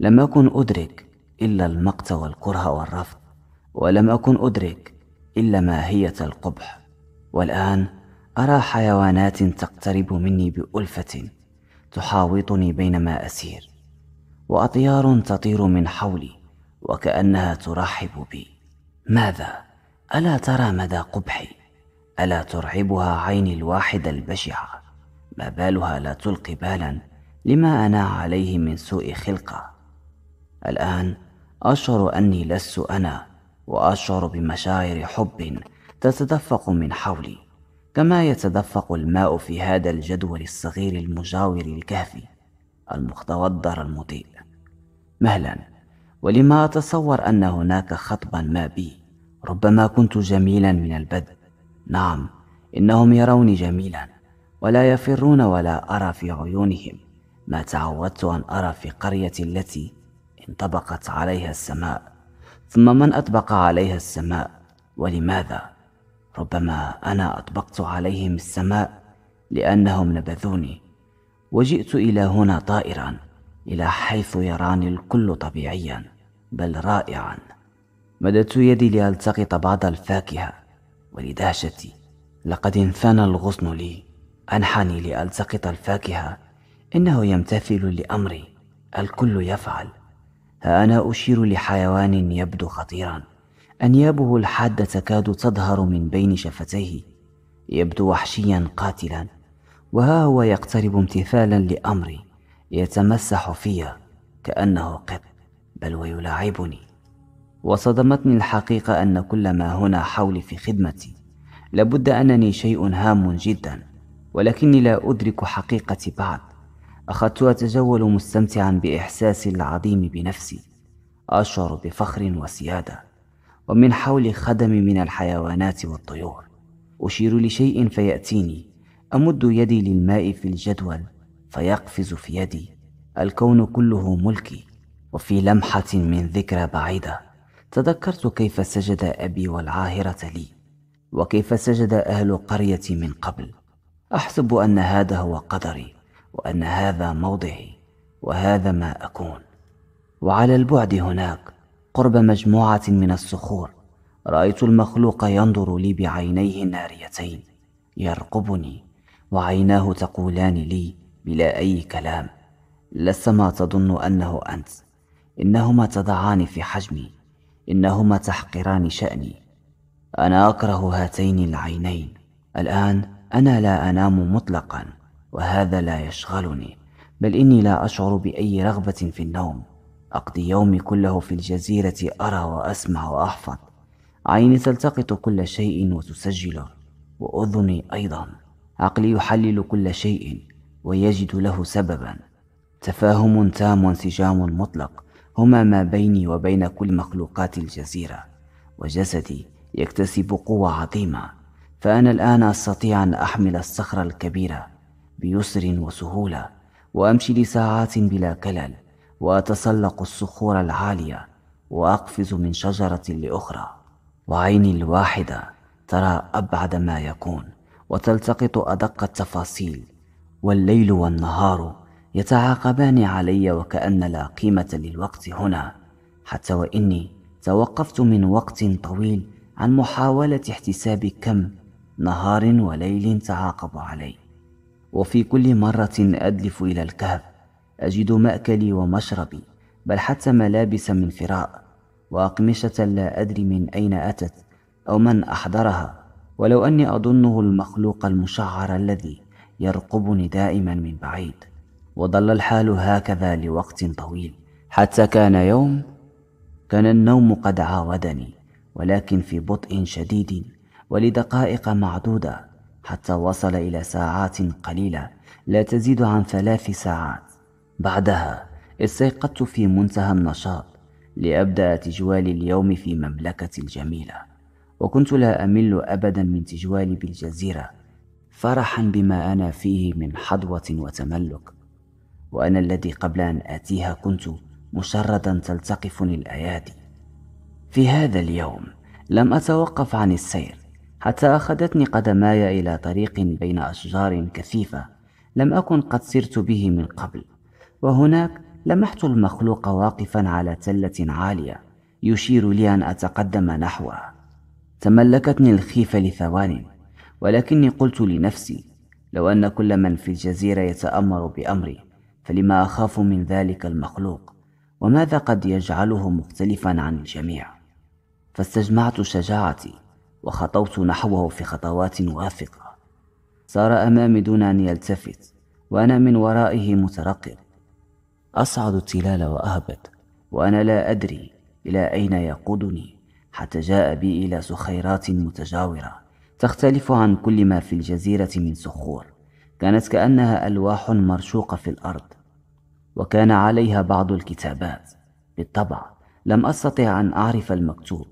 لم أكن أدرك إلا المقت والكره والرفض ولم أكن أدرك إلا ماهية القبح والآن أرى حيوانات تقترب مني بألفة تحاوطني بينما أسير وأطيار تطير من حولي وكأنها ترحب بي ماذا؟ ألا ترى مدى قبحي؟ ألا ترعبها عيني الواحدة البشعة؟ ما بالها لا تلقي بالا لما أنا عليه من سوء خلقة الآن أشعر أني لست أنا وأشعر بمشاعر حب تتدفق من حولي كما يتدفق الماء في هذا الجدول الصغير المجاور للكهف المختوضر المضيء مهلا ولما أتصور أن هناك خطبا ما بي ربما كنت جميلا من البدء نعم إنهم يروني جميلا ولا يفرون ولا أرى في عيونهم ما تعودت أن أرى في قريتي التي انطبقت عليها السماء ثم من أطبق عليها السماء ولماذا؟ ربما انا اطبقت عليهم السماء لانهم نبذوني وجئت الى هنا طائرا الى حيث يراني الكل طبيعيا بل رائعا مددت يدي لالتقط بعض الفاكهه ولدهشتي لقد انثنى الغصن لي انحني لالتقط الفاكهه انه يمتثل لامري الكل يفعل ها انا اشير لحيوان يبدو خطيرا أنيابه الحادة تكاد تظهر من بين شفتيه يبدو وحشيا قاتلا وها هو يقترب امتثالا لأمري يتمسح في كأنه قط بل ويلاعبني وصدمتني الحقيقة أن كل ما هنا حولي في خدمتي لابد أنني شيء هام جدا ولكني لا أدرك حقيقتي بعد أخذت أتجول مستمتعا بإحساسي العظيم بنفسي أشعر بفخر وسيادة ومن حول خدم من الحيوانات والطيور أشير لشيء فيأتيني أمد يدي للماء في الجدول فيقفز في يدي الكون كله ملكي وفي لمحة من ذكرى بعيدة تذكرت كيف سجد أبي والعاهرة لي وكيف سجد أهل قريتي من قبل أحسب أن هذا هو قدري وأن هذا موضعي وهذا ما أكون وعلى البعد هناك قرب مجموعة من الصخور رأيت المخلوق ينظر لي بعينيه الناريتين يرقبني وعيناه تقولان لي بلا أي كلام لست ما تظن أنه أنت إنهما تضعان في حجمي إنهما تحقران شأني أنا أكره هاتين العينين الآن أنا لا أنام مطلقا وهذا لا يشغلني بل إني لا أشعر بأي رغبة في النوم أقضي يومي كله في الجزيرة أرى وأسمع وأحفظ عيني تلتقط كل شيء وتسجله وأذني أيضا عقلي يحلل كل شيء ويجد له سببا تفاهم تام وانسجام مطلق هما ما بيني وبين كل مخلوقات الجزيرة وجسدي يكتسب قوة عظيمة فأنا الآن أستطيع أن أحمل الصخرة الكبيرة بيسر وسهولة وأمشي لساعات بلا كلل وأتسلق الصخور العالية وأقفز من شجرة لأخرى وعيني الواحدة ترى أبعد ما يكون وتلتقط أدق التفاصيل والليل والنهار يتعاقبان علي وكأن لا قيمة للوقت هنا حتى وإني توقفت من وقت طويل عن محاولة احتساب كم نهار وليل تعاقب علي وفي كل مرة أدلف إلى الكهف أجد مأكلي ومشربي بل حتى ملابس من فراء وأقمشة لا أدري من أين أتت أو من أحضرها ولو أني أظنه المخلوق المشعر الذي يرقبني دائما من بعيد وظل الحال هكذا لوقت طويل حتى كان يوم كان النوم قد عاودني ولكن في بطء شديد ولدقائق معدودة حتى وصل إلى ساعات قليلة لا تزيد عن ثلاث ساعات بعدها استيقظت في منتهى النشاط لأبدأ تجوالي اليوم في مملكتي الجميلة وكنت لا أمل أبدا من تجوالي بالجزيرة فرحا بما أنا فيه من حظوة وتملك وأنا الذي قبل أن آتيها كنت مشردا تلتقفني الأيادي في هذا اليوم لم أتوقف عن السير حتى أخذتني قدماي إلى طريق بين أشجار كثيفة لم أكن قد سرت به من قبل وهناك لمحت المخلوق واقفا على تلة عالية يشير لي أن أتقدم نحوه تملكتني الخيفة لثوان ولكني قلت لنفسي لو أن كل من في الجزيرة يتأمر بأمري فلما أخاف من ذلك المخلوق وماذا قد يجعله مختلفا عن الجميع فاستجمعت شجاعتي وخطوت نحوه في خطوات واثقة سار أمامي دون أن يلتفت وأنا من ورائه مترقب أصعد التلال وأهبط وأنا لا أدري إلى أين يقودني حتى جاء بي إلى سخيرات متجاورة تختلف عن كل ما في الجزيرة من صخور كانت كأنها ألواح مرشوقة في الأرض وكان عليها بعض الكتابات بالطبع لم أستطع أن أعرف المكتوب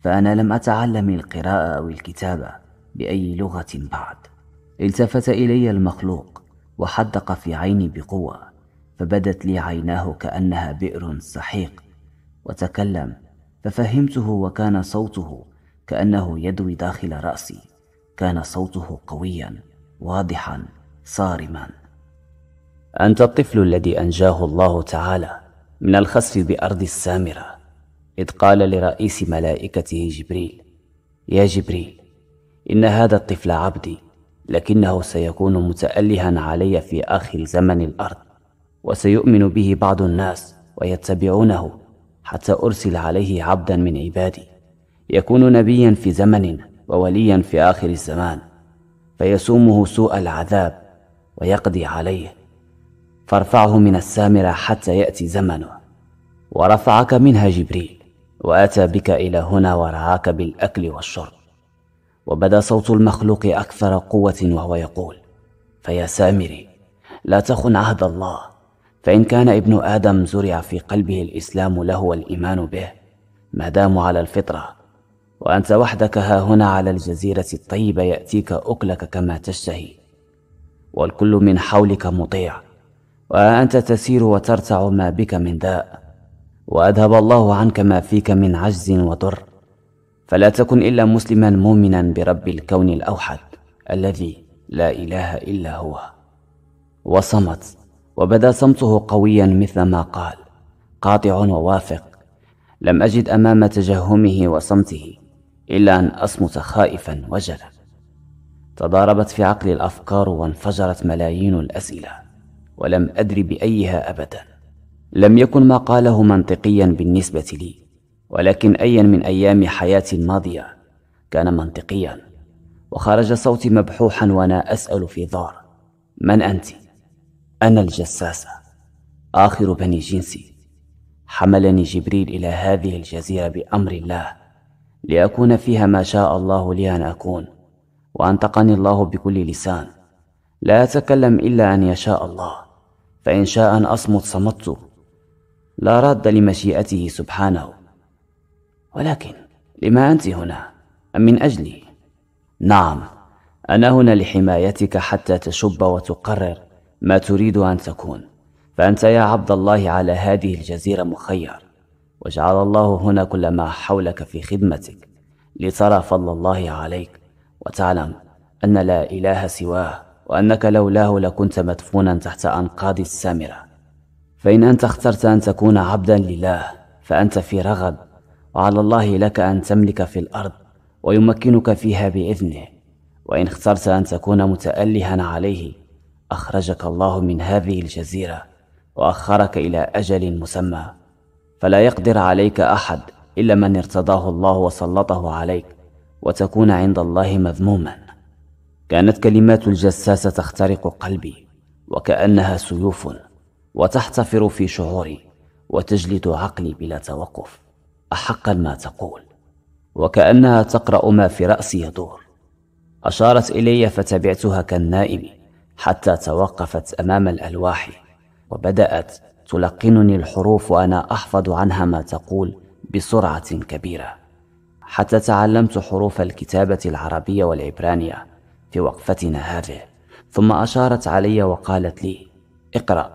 فأنا لم أتعلم القراءة أو الكتابة بأي لغة بعد التفت إلي المخلوق وحدق في عيني بقوة فبدت لي عيناه كأنها بئر سحيق وتكلم ففهمته وكان صوته كأنه يدوي داخل رأسي كان صوته قويا واضحا صارما أنت الطفل الذي أنجاه الله تعالى من الخسف بأرض السامرة إذ قال لرئيس ملائكته جبريل يا جبريل إن هذا الطفل عبدي لكنه سيكون متألها علي في آخر زمن الأرض وسيؤمن به بعض الناس ويتبعونه حتى أرسل عليه عبدا من عبادي يكون نبيا في زمننا ووليا في آخر الزمان فيسومه سوء العذاب ويقضي عليه فارفعه من السامرة حتى يأتي زمنه ورفعك منها جبريل وأتى بك إلى هنا ورعاك بالأكل والشرب وبدا صوت المخلوق أكثر قوة وهو يقول فيا سامري لا تخن عهد الله فإن كان ابن آدم زرع في قلبه الإسلام له والإيمان به ما دام على الفطرة وأنت وحدك ها هنا على الجزيرة الطيبة يأتيك أكلك كما تشتهي والكل من حولك مطيع وأنت تسير وترتع ما بك من داء وأذهب الله عنك ما فيك من عجز وضر فلا تكن إلا مسلما مؤمنا برب الكون الأوحد الذي لا إله إلا هو وصمت وبدا صمته قويا مثل ما قال قاطع ووافق لم أجد أمام تجهمه وصمته إلا أن أصمت خائفا وجلا تضاربت في عقلي الأفكار وانفجرت ملايين الأسئلة ولم أدري بأيها أبدا لم يكن ما قاله منطقيا بالنسبة لي ولكن أيا من أيام حياتي الماضية كان منطقيا وخرج صوتي مبحوحا وأنا أسأل في ضار من أنت؟ أنا الجساسة آخر بني جنسي حملني جبريل إلى هذه الجزيرة بأمر الله لأكون فيها ما شاء الله لي أن أكون وأنطقني الله بكل لسان لا أتكلم إلا أن يشاء الله فإن شاء أن أصمت صمت لا راد لمشيئته سبحانه ولكن لما أنت هنا أم من أجلي؟ نعم أنا هنا لحمايتك حتى تشب وتقرر ما تريد أن تكون فأنت يا عبد الله على هذه الجزيرة مخير وجعل الله هنا كل ما حولك في خدمتك لترى فضل الله عليك وتعلم أن لا إله سواه وأنك لولاه لكنت مدفونا تحت أنقاض السامرة فإن أنت اخترت أن تكون عبدا لله فأنت في رغد وعلى الله لك أن تملك في الأرض ويمكنك فيها بإذنه وإن اخترت أن تكون متألها عليه أخرجك الله من هذه الجزيرة وأخرك إلى أجل مسمى فلا يقدر عليك أحد إلا من ارتضاه الله وسلطه عليك وتكون عند الله مذموما كانت كلمات الجساسة تخترق قلبي وكأنها سيوف وتحتفر في شعوري وتجلد عقلي بلا توقف أحقا ما تقول وكأنها تقرأ ما في رأسي يدور أشارت إلي فتبعتها كالنائم حتى توقفت أمام الألواح وبدأت تلقنني الحروف وأنا أحفظ عنها ما تقول بسرعة كبيرة حتى تعلمت حروف الكتابة العربية والعبرانية في وقفتنا هذه ثم أشارت علي وقالت لي اقرأ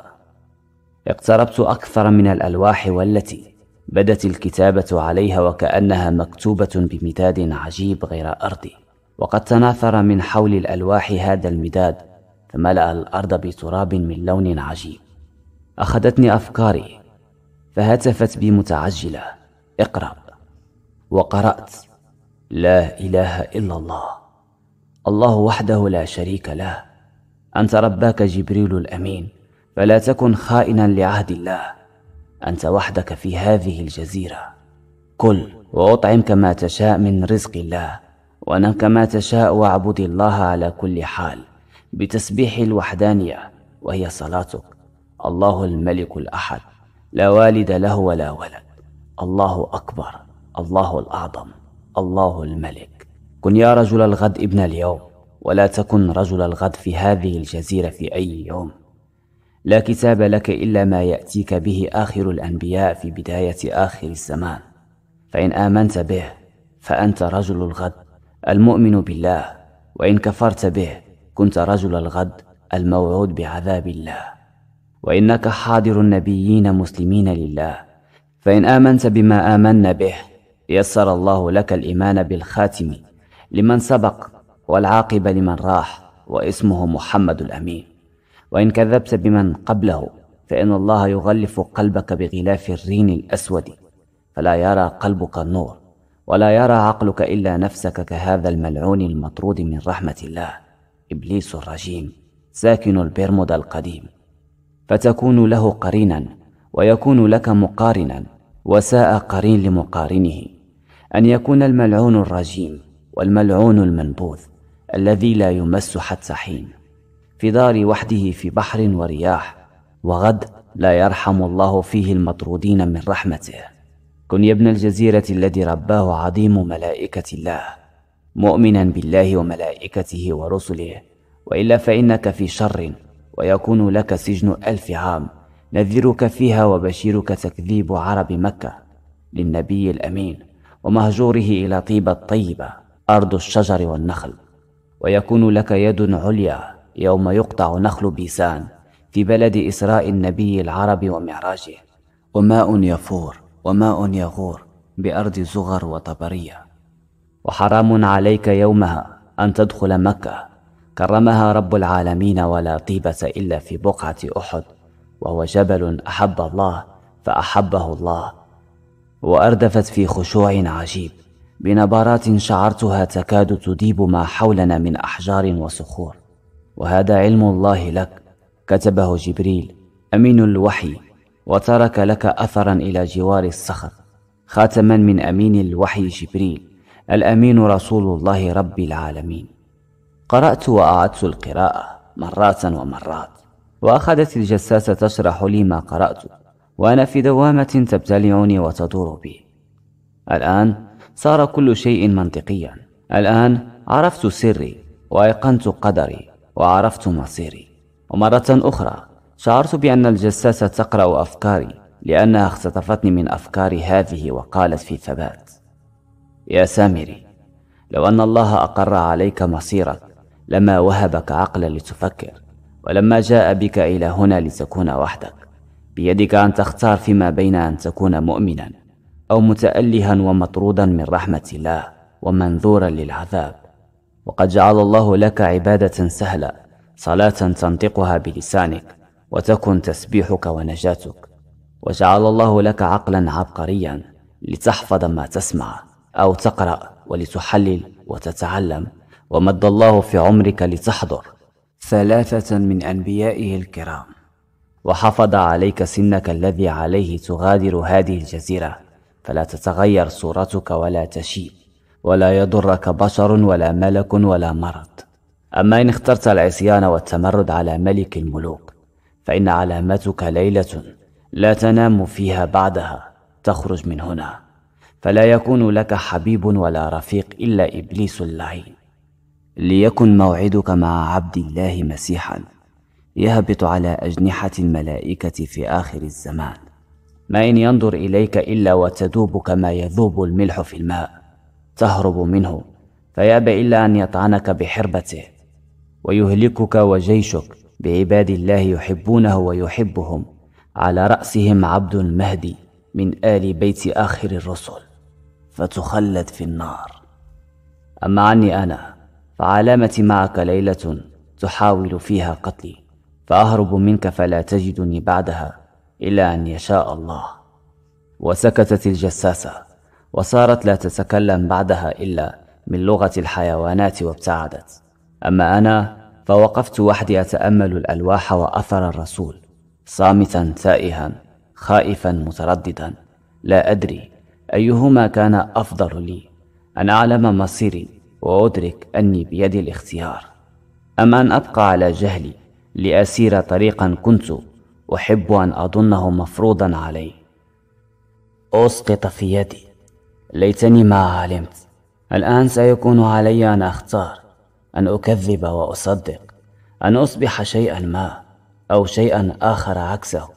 اقتربت أكثر من الألواح والتي بدت الكتابة عليها وكأنها مكتوبة بمداد عجيب غير أرضي وقد تناثر من حول الألواح هذا المداد فملأ الأرض بتراب من لون عجيب أخذتني أفكاري فهتفت بي متعجلة اقرأ وقرأت لا إله إلا الله الله وحده لا شريك له أنت رباك جبريل الأمين فلا تكن خائنا لعهد الله أنت وحدك في هذه الجزيرة كل وأطعم كما تشاء من رزق الله ونم كما تشاء واعبد الله على كل حال بتسبيح الوحدانية وهي صلاتك الله الملك الأحد لا والد له ولا ولد الله أكبر الله الأعظم الله الملك كن يا رجل الغد ابن اليوم ولا تكن رجل الغد في هذه الجزيرة في أي يوم لا كتاب لك إلا ما يأتيك به آخر الأنبياء في بداية آخر الزمان فإن آمنت به فأنت رجل الغد المؤمن بالله وإن كفرت به كنت رجل الغد الموعود بعذاب الله وإنك حاضر النبيين مسلمين لله فإن آمنت بما آمنا به يسر الله لك الإيمان بالخاتم لمن سبق والعاقبة لمن راح واسمه محمد الأمين وإن كذبت بمن قبله فإن الله يغلف قلبك بغلاف الرين الأسود فلا يرى قلبك النور ولا يرى عقلك إلا نفسك كهذا الملعون المطرود من رحمة الله إبليس الرجيم ساكن البرمودا القديم فتكون له قرينا ويكون لك مقارنا وساء قرين لمقارنه أن يكون الملعون الرجيم والملعون المنبوذ الذي لا يمس حتى حين في دار وحده في بحر ورياح وغد لا يرحم الله فيه المطرودين من رحمته كن يا ابن الجزيرة الذي رباه عظيم ملائكة الله مؤمنا بالله وملائكته ورسله وإلا فإنك في شر ويكون لك سجن ألف عام نذيرك فيها وبشيرك تكذيب عرب مكة للنبي الأمين ومهجوره إلى طيبة الطيبة أرض الشجر والنخل ويكون لك يد عليا يوم يقطع نخل بيسان في بلد إسراء النبي العرب ومعراجه وماء يفور وماء يغور بأرض زغر وطبريه وحرام عليك يومها أن تدخل مكة كرمها رب العالمين ولا طيبة إلا في بقعة أحد وهو جبل أحب الله فأحبه الله وأردفت في خشوع عجيب بنبرات شعرتها تكاد تذيب ما حولنا من أحجار وصخور وهذا علم الله لك كتبه جبريل أمين الوحي وترك لك أثرا إلى جوار الصخر خاتما من أمين الوحي جبريل الأمين رسول الله رب العالمين قرأت وأعدت القراءة مرات ومرات وأخذت الجساسة تشرح لي ما قرأت وأنا في دوامة تبتلعني وتدور بي الآن صار كل شيء منطقيا الآن عرفت سري وأيقنت قدري وعرفت مصيري ومرة أخرى شعرت بأن الجساسة تقرأ أفكاري لأنها اختطفتني من أفكاري هذه وقالت في ثبات يا سامري لو أن الله أقر عليك مصيرك لما وهبك عقلا لتفكر ولما جاء بك إلى هنا لتكون وحدك بيدك أن تختار فيما بين أن تكون مؤمنا أو متألها ومطرودا من رحمة الله ومنذورا للعذاب وقد جعل الله لك عبادة سهلة صلاة تنطقها بلسانك وتكن تسبيحك ونجاتك وجعل الله لك عقلا عبقريا لتحفظ ما تسمع أو تقرأ ولتحلل وتتعلم ومد الله في عمرك لتحضر ثلاثة من أنبيائه الكرام وحفظ عليك سنك الذي عليه تغادر هذه الجزيرة فلا تتغير صورتك ولا تشيب ولا يضرك بشر ولا ملك ولا مرض أما إن اخترت العصيان والتمرد على ملك الملوك فإن علامتك ليلة لا تنام فيها بعدها تخرج من هنا فلا يكون لك حبيب ولا رفيق إلا إبليس اللعين ليكن موعدك مع عبد الله مسيحا يهبط على أجنحة الملائكة في آخر الزمان ما إن ينظر إليك إلا وتذوب كما يذوب الملح في الماء تهرب منه فيأبى إلا أن يطعنك بحربته ويهلكك وجيشك بعباد الله يحبونه ويحبهم على رأسهم عبد المهدي من آل بيت آخر الرسل فتخلد في النار أما عني أنا فعلامتي معك ليلة تحاول فيها قتلي فأهرب منك فلا تجدني بعدها إلا أن يشاء الله وسكتت الجساسة وصارت لا تتكلم بعدها إلا من لغة الحيوانات وابتعدت أما أنا فوقفت وحدي أتأمل الألواح وأثر الرسول صامتا تائها خائفا مترددا لا أدري أيهما كان أفضل لي أن أعلم مصيري وأدرك أني بيدي الاختيار أم أن أبقى على جهلي لأسير طريقا كنت أحب أن أظنه مفروضا علي أسقط في يدي ليتني ما علمت الآن سيكون علي أن أختار أن أكذب وأصدق أن أصبح شيئا ما أو شيئا آخر عكسه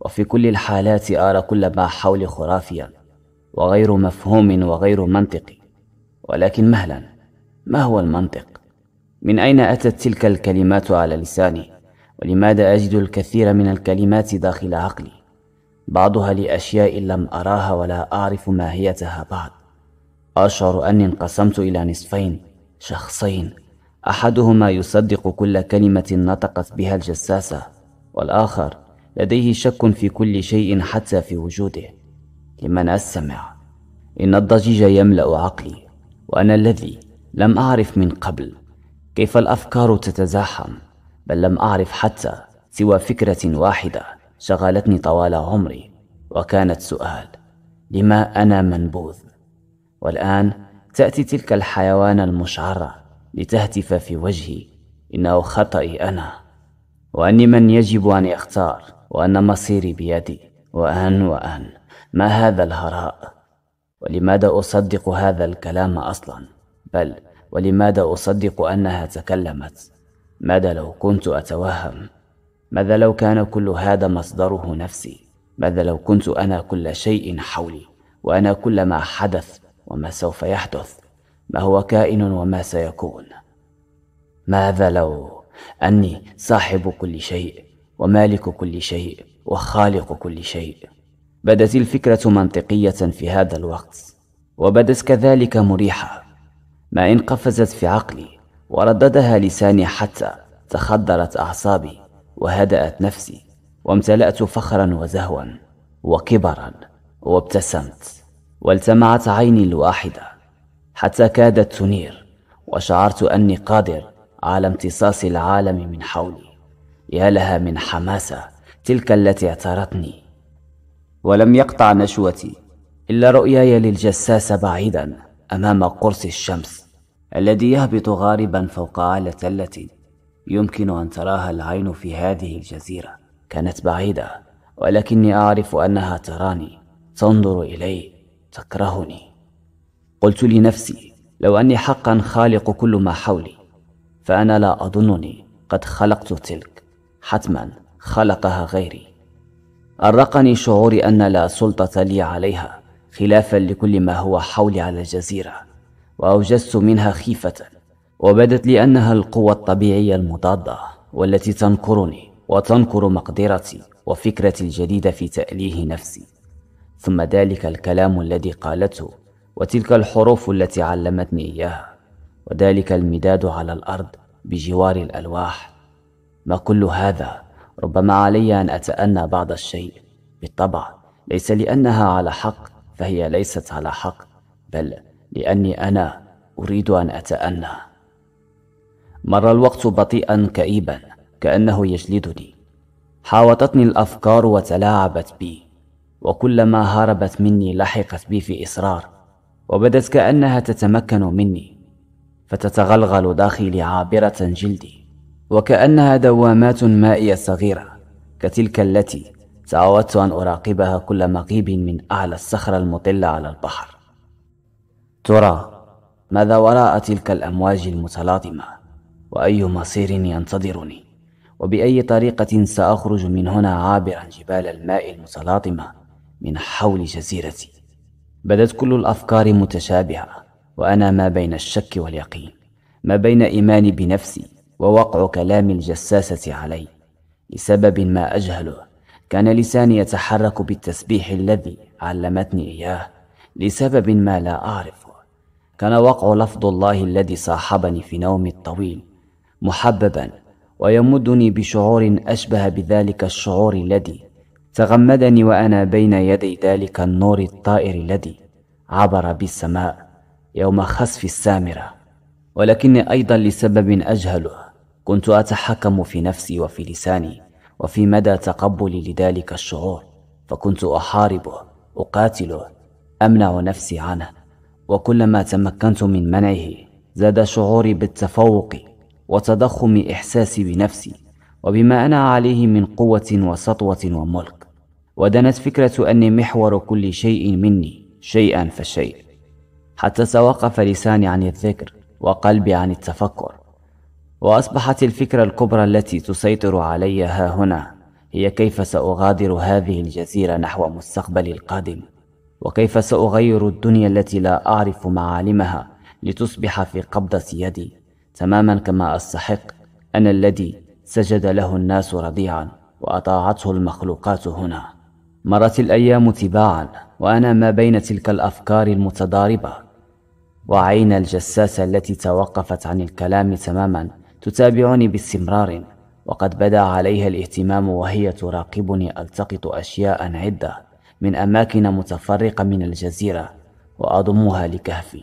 وفي كل الحالات أرى كل ما حولي خرافيا وغير مفهوم وغير منطقي ولكن مهلا ما هو المنطق من اين اتت تلك الكلمات على لساني ولماذا اجد الكثير من الكلمات داخل عقلي بعضها لاشياء لم اراها ولا اعرف ماهيتها بعد اشعر اني انقسمت الى نصفين شخصين احدهما يصدق كل كلمه نطقت بها الجساسه والاخر لديه شك في كل شيء حتى في وجوده لمن أستمع إن الضجيج يملأ عقلي وأنا الذي لم أعرف من قبل كيف الأفكار تتزاحم بل لم أعرف حتى سوى فكرة واحدة شغلتني طوال عمري وكانت سؤال لما أنا منبوذ والآن تأتي تلك الحيوان المشعرة لتهتف في وجهي إنه خطئي أنا وأني من يجب أن يختار وأن مصيري بيدي وأن وأن ما هذا الهراء ولماذا اصدق هذا الكلام اصلا بل ولماذا اصدق انها تكلمت ماذا لو كنت اتوهم ماذا لو كان كل هذا مصدره نفسي ماذا لو كنت انا كل شيء حولي وانا كل ما حدث وما سوف يحدث ما هو كائن وما سيكون ماذا لو اني صاحب كل شيء ومالك كل شيء وخالق كل شيء بدت الفكرة منطقية في هذا الوقت وبدت كذلك مريحة ما إن قفزت في عقلي ورددها لساني حتى تخدرت أعصابي وهدأت نفسي وامتلأت فخرا وزهوا وكبرا وابتسمت والتمعت عيني الواحدة حتى كادت تنير وشعرت أني قادر على امتصاص العالم من حولي يا لها من حماسة تلك التي اعترتني ولم يقطع نشوتي إلا رؤياي للجساس بعيدا أمام قرص الشمس الذي يهبط غاربا فوق أعلى تلة يمكن أن تراها العين في هذه الجزيرة كانت بعيدة ولكني أعرف أنها تراني تنظر إلي تكرهني قلت لنفسي لو أني حقا خالق كل ما حولي فأنا لا أظنني قد خلقت تلك حتما خلقها غيري أرقني شعوري أن لا سلطة لي عليها خلافا لكل ما هو حولي على الجزيرة وأوجست منها خيفة وبدت لي أنها القوة الطبيعية المضادة والتي تنكرني وتنكر مقدرتي وفكرتي الجديدة في تأليه نفسي ثم ذلك الكلام الذي قالته وتلك الحروف التي علمتني إياها وذلك المداد على الأرض بجوار الألواح ما كل هذا ربما علي أن أتأنى بعض الشيء بالطبع ليس لأنها على حق فهي ليست على حق بل لأني أنا أريد أن أتأنى مر الوقت بطيئا كئيبا كأنه يجلدني حاوطتني الأفكار وتلاعبت بي وكلما هربت مني لحقت بي في إصرار وبدت كأنها تتمكن مني فتتغلغل داخلي عابرة جلدي وكأنها دوامات مائية صغيرة كتلك التي تعودت أن أراقبها كل مغيب من أعلى الصخرة المطلة على البحر ترى ماذا وراء تلك الأمواج المتلاطمة وأي مصير ينتظرني وبأي طريقة سأخرج من هنا عابرا جبال الماء المتلاطمة من حول جزيرتي بدت كل الأفكار متشابهة وأنا ما بين الشك واليقين ما بين إيماني بنفسي ووقع كلام الجساسة علي لسبب ما أجهله كان لساني يتحرك بالتسبيح الذي علمتني إياه لسبب ما لا أعرفه كان وقع لفظ الله الذي صاحبني في نومي الطويل محببا ويمدني بشعور أشبه بذلك الشعور الذي تغمدني وأنا بين يدي ذلك النور الطائر الذي عبر بالسماء يوم خسف السامرة ولكني أيضا لسبب أجهله كنت أتحكم في نفسي وفي لساني وفي مدى تقبلي لذلك الشعور فكنت أحاربه أقاتله أمنع نفسي عنه وكلما تمكنت من منعه زاد شعوري بالتفوق وتضخم إحساسي بنفسي وبما أنا عليه من قوة وسطوة وملك ودنت فكرة أني محور كل شيء مني شيئا فشيء حتى توقف لساني عن الذكر وقلبي عن التفكر واصبحت الفكره الكبرى التي تسيطر علي ها هنا هي كيف ساغادر هذه الجزيره نحو مستقبلي القادم وكيف ساغير الدنيا التي لا اعرف معالمها لتصبح في قبضه يدي تماما كما استحق انا الذي سجد له الناس رضيعا واطاعته المخلوقات هنا مرت الايام تباعا وانا ما بين تلك الافكار المتضاربه وعين الجساسه التي توقفت عن الكلام تماما تتابعني باستمرار وقد بدا عليها الاهتمام وهي تراقبني التقط اشياء عده من اماكن متفرقه من الجزيره واضمها لكهفي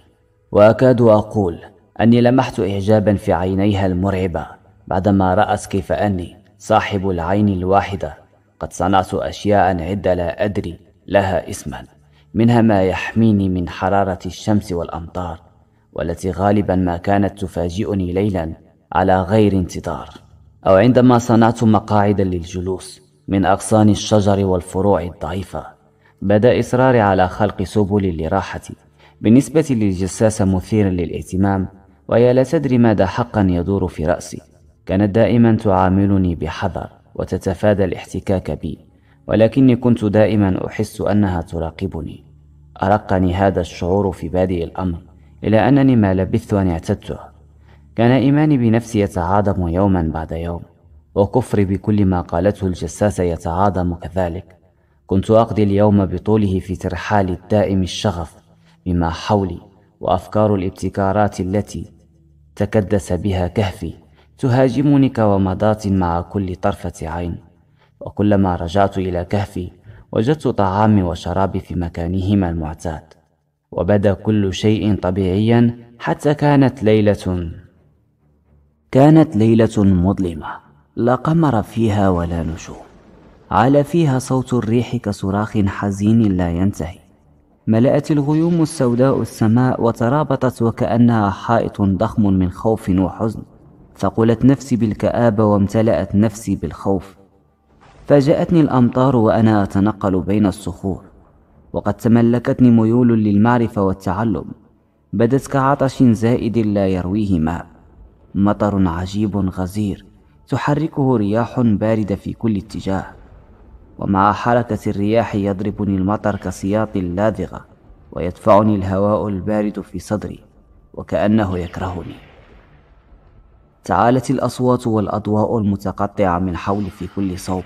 واكاد اقول اني لمحت اعجابا في عينيها المرعبه بعدما رات كيف اني صاحب العين الواحده قد صنعت اشياء عده لا ادري لها اسما منها ما يحميني من حراره الشمس والامطار والتي غالبا ما كانت تفاجئني ليلا على غير انتظار أو عندما صنعت مقاعد للجلوس من أغصان الشجر والفروع الضعيفة بدا إصراري على خلق سبل لراحتي بالنسبة للجساسة مثيرا للاهتمام وهي لا تدري ماذا حقا يدور في رأسي كانت دائما تعاملني بحذر وتتفادى الاحتكاك بي ولكني كنت دائما أحس أنها تراقبني أرقني هذا الشعور في بادئ الأمر إلى أنني ما لبثت أن اعتدته كان إيماني بنفسي يتعاظم يوما بعد يوم وكفري بكل ما قالته الجساسة يتعاظم كذلك كنت أقضي اليوم بطوله في ترحال الدائم الشغف بما حولي وأفكار الابتكارات التي تكدس بها كهفي تهاجمني كومضات مع كل طرفة عين وكلما رجعت إلى كهفي وجدت طعامي وشرابي في مكانهما المعتاد وبدا كل شيء طبيعيا حتى كانت ليلة كانت ليلة مظلمة لا قمر فيها ولا نجوم عال فيها صوت الريح كصراخ حزين لا ينتهي ملأت الغيوم السوداء السماء وترابطت وكأنها حائط ضخم من خوف وحزن ثقلت نفسي بالكآبة وامتلأت نفسي بالخوف فاجأتني الأمطار وأنا أتنقل بين الصخور وقد تملكتني ميول للمعرفة والتعلم بدت كعطش زائد لا يرويه ماء مطر عجيب غزير تحركه رياح باردة في كل اتجاه ومع حركة الرياح يضربني المطر كسياط لاذغة ويدفعني الهواء البارد في صدري وكأنه يكرهني تعالت الأصوات والأضواء المتقطعة من حولي في كل صوب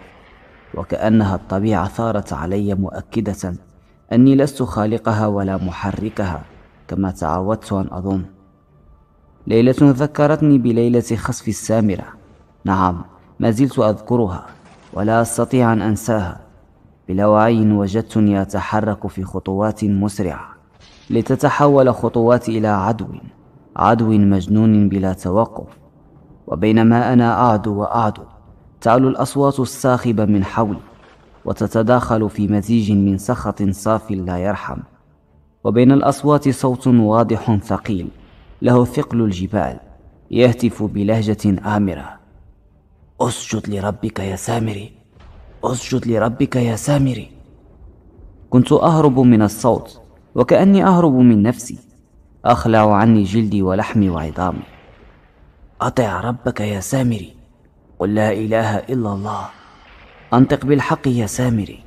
وكأنها الطبيعة ثارت علي مؤكدة أني لست خالقها ولا محركها كما تعودت أن أظن ليلة ذكرتني بليلة خسف السامرة نعم ما زلت أذكرها ولا أستطيع أن أنساها بلوعي وجدتني أتحرك في خطوات مسرعة لتتحول خطواتي إلى عدو عدو مجنون بلا توقف وبينما أنا أعدو وأعدو تعلو الأصوات الصاخبة من حولي وتتداخل في مزيج من سخط صافي لا يرحم وبين الأصوات صوت واضح ثقيل له ثقل الجبال يهتف بلهجة آمرة اسجد لربك يا سامري اسجد لربك يا سامري كنت أهرب من الصوت وكأني أهرب من نفسي أخلع عني جلدي ولحمي وعظامي أطع ربك يا سامري قل لا إله إلا الله أنطق بالحق يا سامري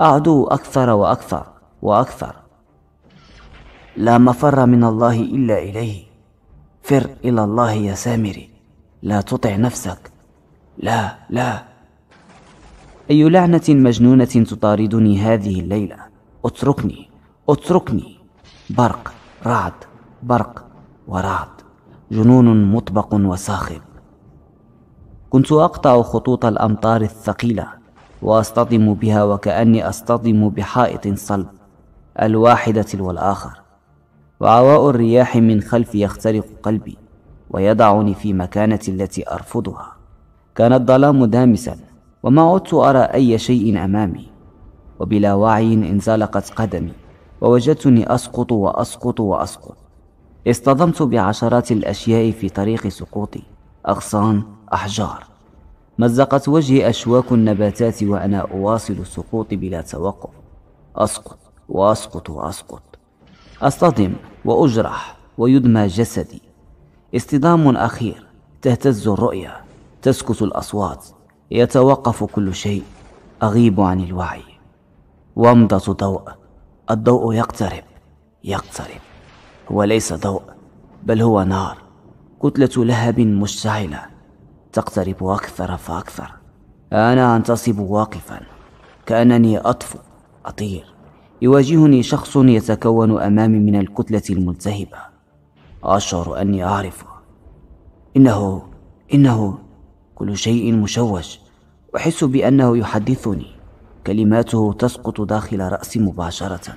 أعدو أكثر وأكثر وأكثر لا مفر من الله إلا إليه فر إلى الله يا سامري لا تطع نفسك لا لا أي لعنة مجنونة تطاردني هذه الليلة اتركني اتركني برق رعد برق ورعد جنون مطبق وصاخب كنت أقطع خطوط الأمطار الثقيلة وأصطدم بها وكأني أصطدم بحائط صلب الواحدة والآخر وعواء الرياح من خلفي يخترق قلبي ويضعني في مكانتي التي أرفضها كان الظلام دامسا وما عدت أرى أي شيء أمامي وبلا وعي انزلقت قدمي ووجدتني أسقط وأسقط وأسقط اصطدمت بعشرات الأشياء في طريق سقوطي أغصان أحجار مزقت وجهي أشواك النباتات وأنا أواصل السقوط بلا توقف أسقط وأسقط وأسقط أصطدم وأجرح ويدمى جسدي اصطدام أخير تهتز الرؤية تسكت الأصوات يتوقف كل شيء أغيب عن الوعي ومضة ضوء الضوء يقترب يقترب هو ليس ضوء بل هو نار كتلة لهب مشتعلة تقترب أكثر فأكثر أنا أنتصب واقفا كأنني أطفو أطير يواجهني شخص يتكون أمامي من الكتلة الملتهبة أشعر أني أعرفه إنه إنه كل شيء مشوش أحس بأنه يحدثني كلماته تسقط داخل رأسي مباشرة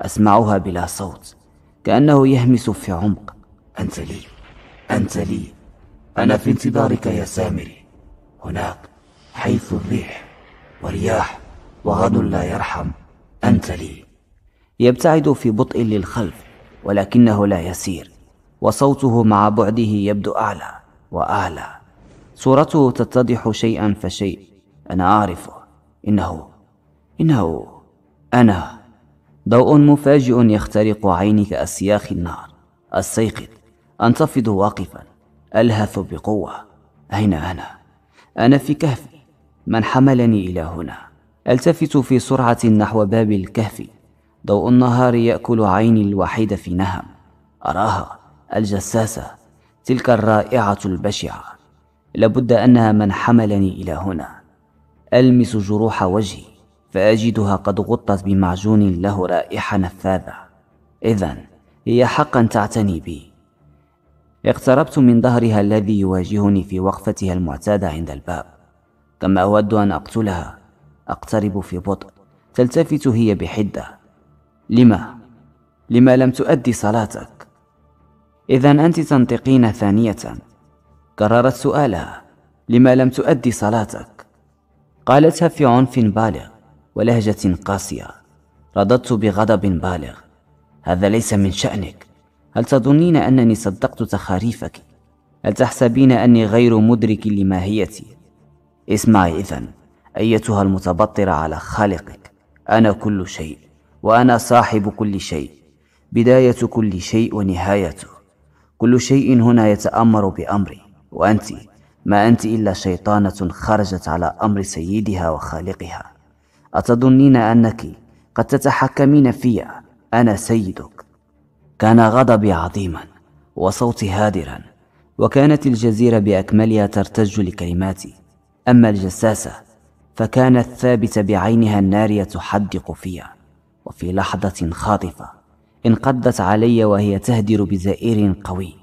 أسمعها بلا صوت كأنه يهمس في عمق أنت لي أنت لي أنا في انتظارك يا سامري هناك حيث الريح ورياح وغد لا يرحم أنت لي يبتعد في بطء للخلف ولكنه لا يسير وصوته مع بعده يبدو أعلى وأعلى صورته تتضح شيئا فشيء أنا أعرفه إنه إنه أنا ضوء مفاجئ يخترق عيني كأسياخ النار أستيقظ أنتفض واقفا ألهث بقوة أين أنا؟ أنا في كهفي من حملني إلى هنا؟ التفت في سرعة نحو باب الكهف ضوء النهار يأكل عيني الوحيدة في نهم أراها الجساسة تلك الرائعة البشعة لابد أنها من حملني إلى هنا ألمس جروح وجهي فأجدها قد غطت بمعجون له رائحة نفاذة إذا هي حقا تعتني بي اقتربت من ظهرها الذي يواجهني في وقفتها المعتادة عند الباب كما أود أن أقتلها أقترب في بطء تلتفت هي بحدة لما؟ لما لم تؤدي صلاتك؟ إذا أنت تنطقين ثانية كررت سؤالها لما لم تؤدي صلاتك؟ قالتها في عنف بالغ ولهجة قاسية رددت بغضب بالغ هذا ليس من شأنك هل تظنين أنني صدقت تخاريفك؟ هل تحسبين أني غير مدرك لماهيتي؟ اسمعي إذن أيتها المتبطرة على خالقك أنا كل شيء وأنا صاحب كل شيء بداية كل شيء ونهايته كل شيء هنا يتأمر بأمري وأنت ما أنت إلا شيطانة خرجت على أمر سيدها وخالقها أتظنين أنك قد تتحكمين في أنا سيدك كان غضبي عظيما وصوتي هادرا وكانت الجزيرة بأكملها ترتج لكلماتي أما الجساسة فكانت ثابتة بعينها الناريه تحدق فيها وفي لحظة خاطفة انقضت علي وهي تهدر بزئير قوي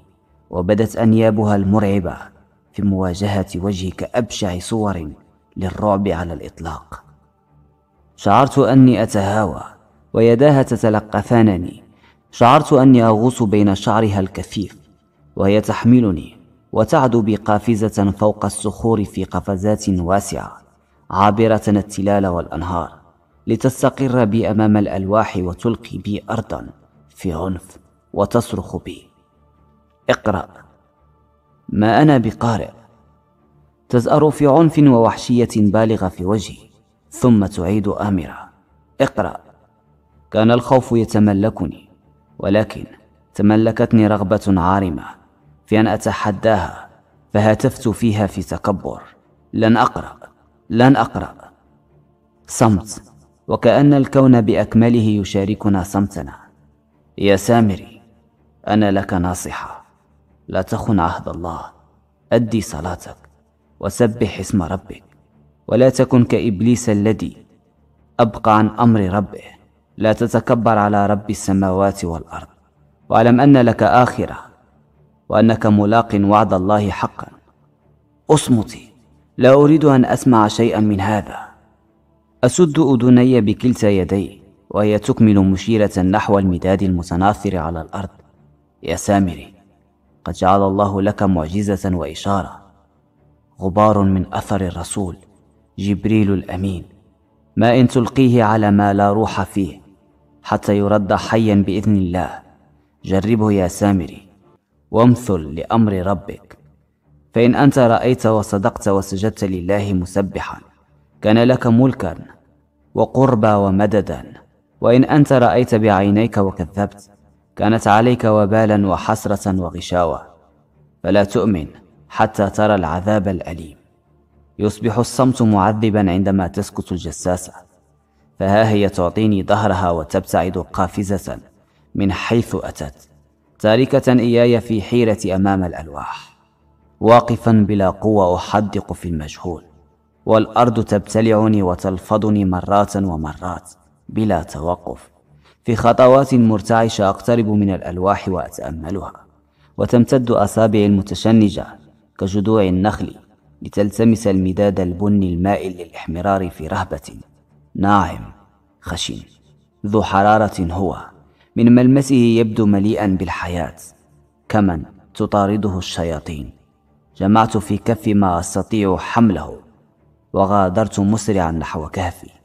وبدت أنيابها المرعبة في مواجهة وجهي كأبشع صور للرعب على الإطلاق شعرت أني أتهاوى ويداها تتلقفانني شعرت أني أغوص بين شعرها الكثيف وهي تحملني وتعدو بقافزة فوق الصخور في قفزات واسعة عابرة التلال والأنهار لتستقر بي أمام الألواح وتلقي بي أرضا في عنف وتصرخ بي اقرأ ما أنا بقارئ تزأر في عنف ووحشية بالغة في وجهي ثم تعيد آمرة اقرأ كان الخوف يتملكني ولكن تملكتني رغبة عارمة في أن أتحداها فهتفت فيها في تكبر لن أقرأ لن أقرأ صمت وكأن الكون بأكمله يشاركنا صمتنا يا سامري أنا لك ناصحة لا تخن عهد الله أدي صلاتك وسبح اسم ربك ولا تكن كإبليس الذي أبقى عن أمر ربه لا تتكبر على رب السماوات والأرض واعلم أن لك آخرة وأنك ملاق وعد الله حقا اصمتي لا أريد أن أسمع شيئا من هذا أسد أذني بكلتا يدي وهي تكمل مشيرة نحو المداد المتناثر على الأرض يا سامري قد جعل الله لك معجزة وإشارة غبار من أثر الرسول جبريل الأمين ما إن تلقيه على ما لا روح فيه حتى يرد حيا بإذن الله جربه يا سامري وامثل لأمر ربك فإن أنت رأيت وصدقت وسجدت لله مسبحا كان لك ملكا وقربا ومددا وإن أنت رأيت بعينيك وكذبت كانت عليك وبالا وحسرة وغشاوة فلا تؤمن حتى ترى العذاب الأليم يصبح الصمت معذبا عندما تسكت الجساسة فها هي تعطيني ظهرها وتبتعد قافزة من حيث أتت تاركة إياي في حيرة أمام الألواح واقفا بلا قوة أحدق في المجهول والأرض تبتلعني وتلفظني مرات ومرات بلا توقف في خطوات مرتعشة أقترب من الألواح وأتأملها وتمتد أصابعي المتشنجة كجذوع النخل لتلتمس المداد البني المائل للإحمرار في رهبة ناعم خشن ذو حرارة هو من ملمسه يبدو مليئا بالحياة كمن تطارده الشياطين جمعت في كفي ما أستطيع حمله وغادرت مسرعا نحو كهفي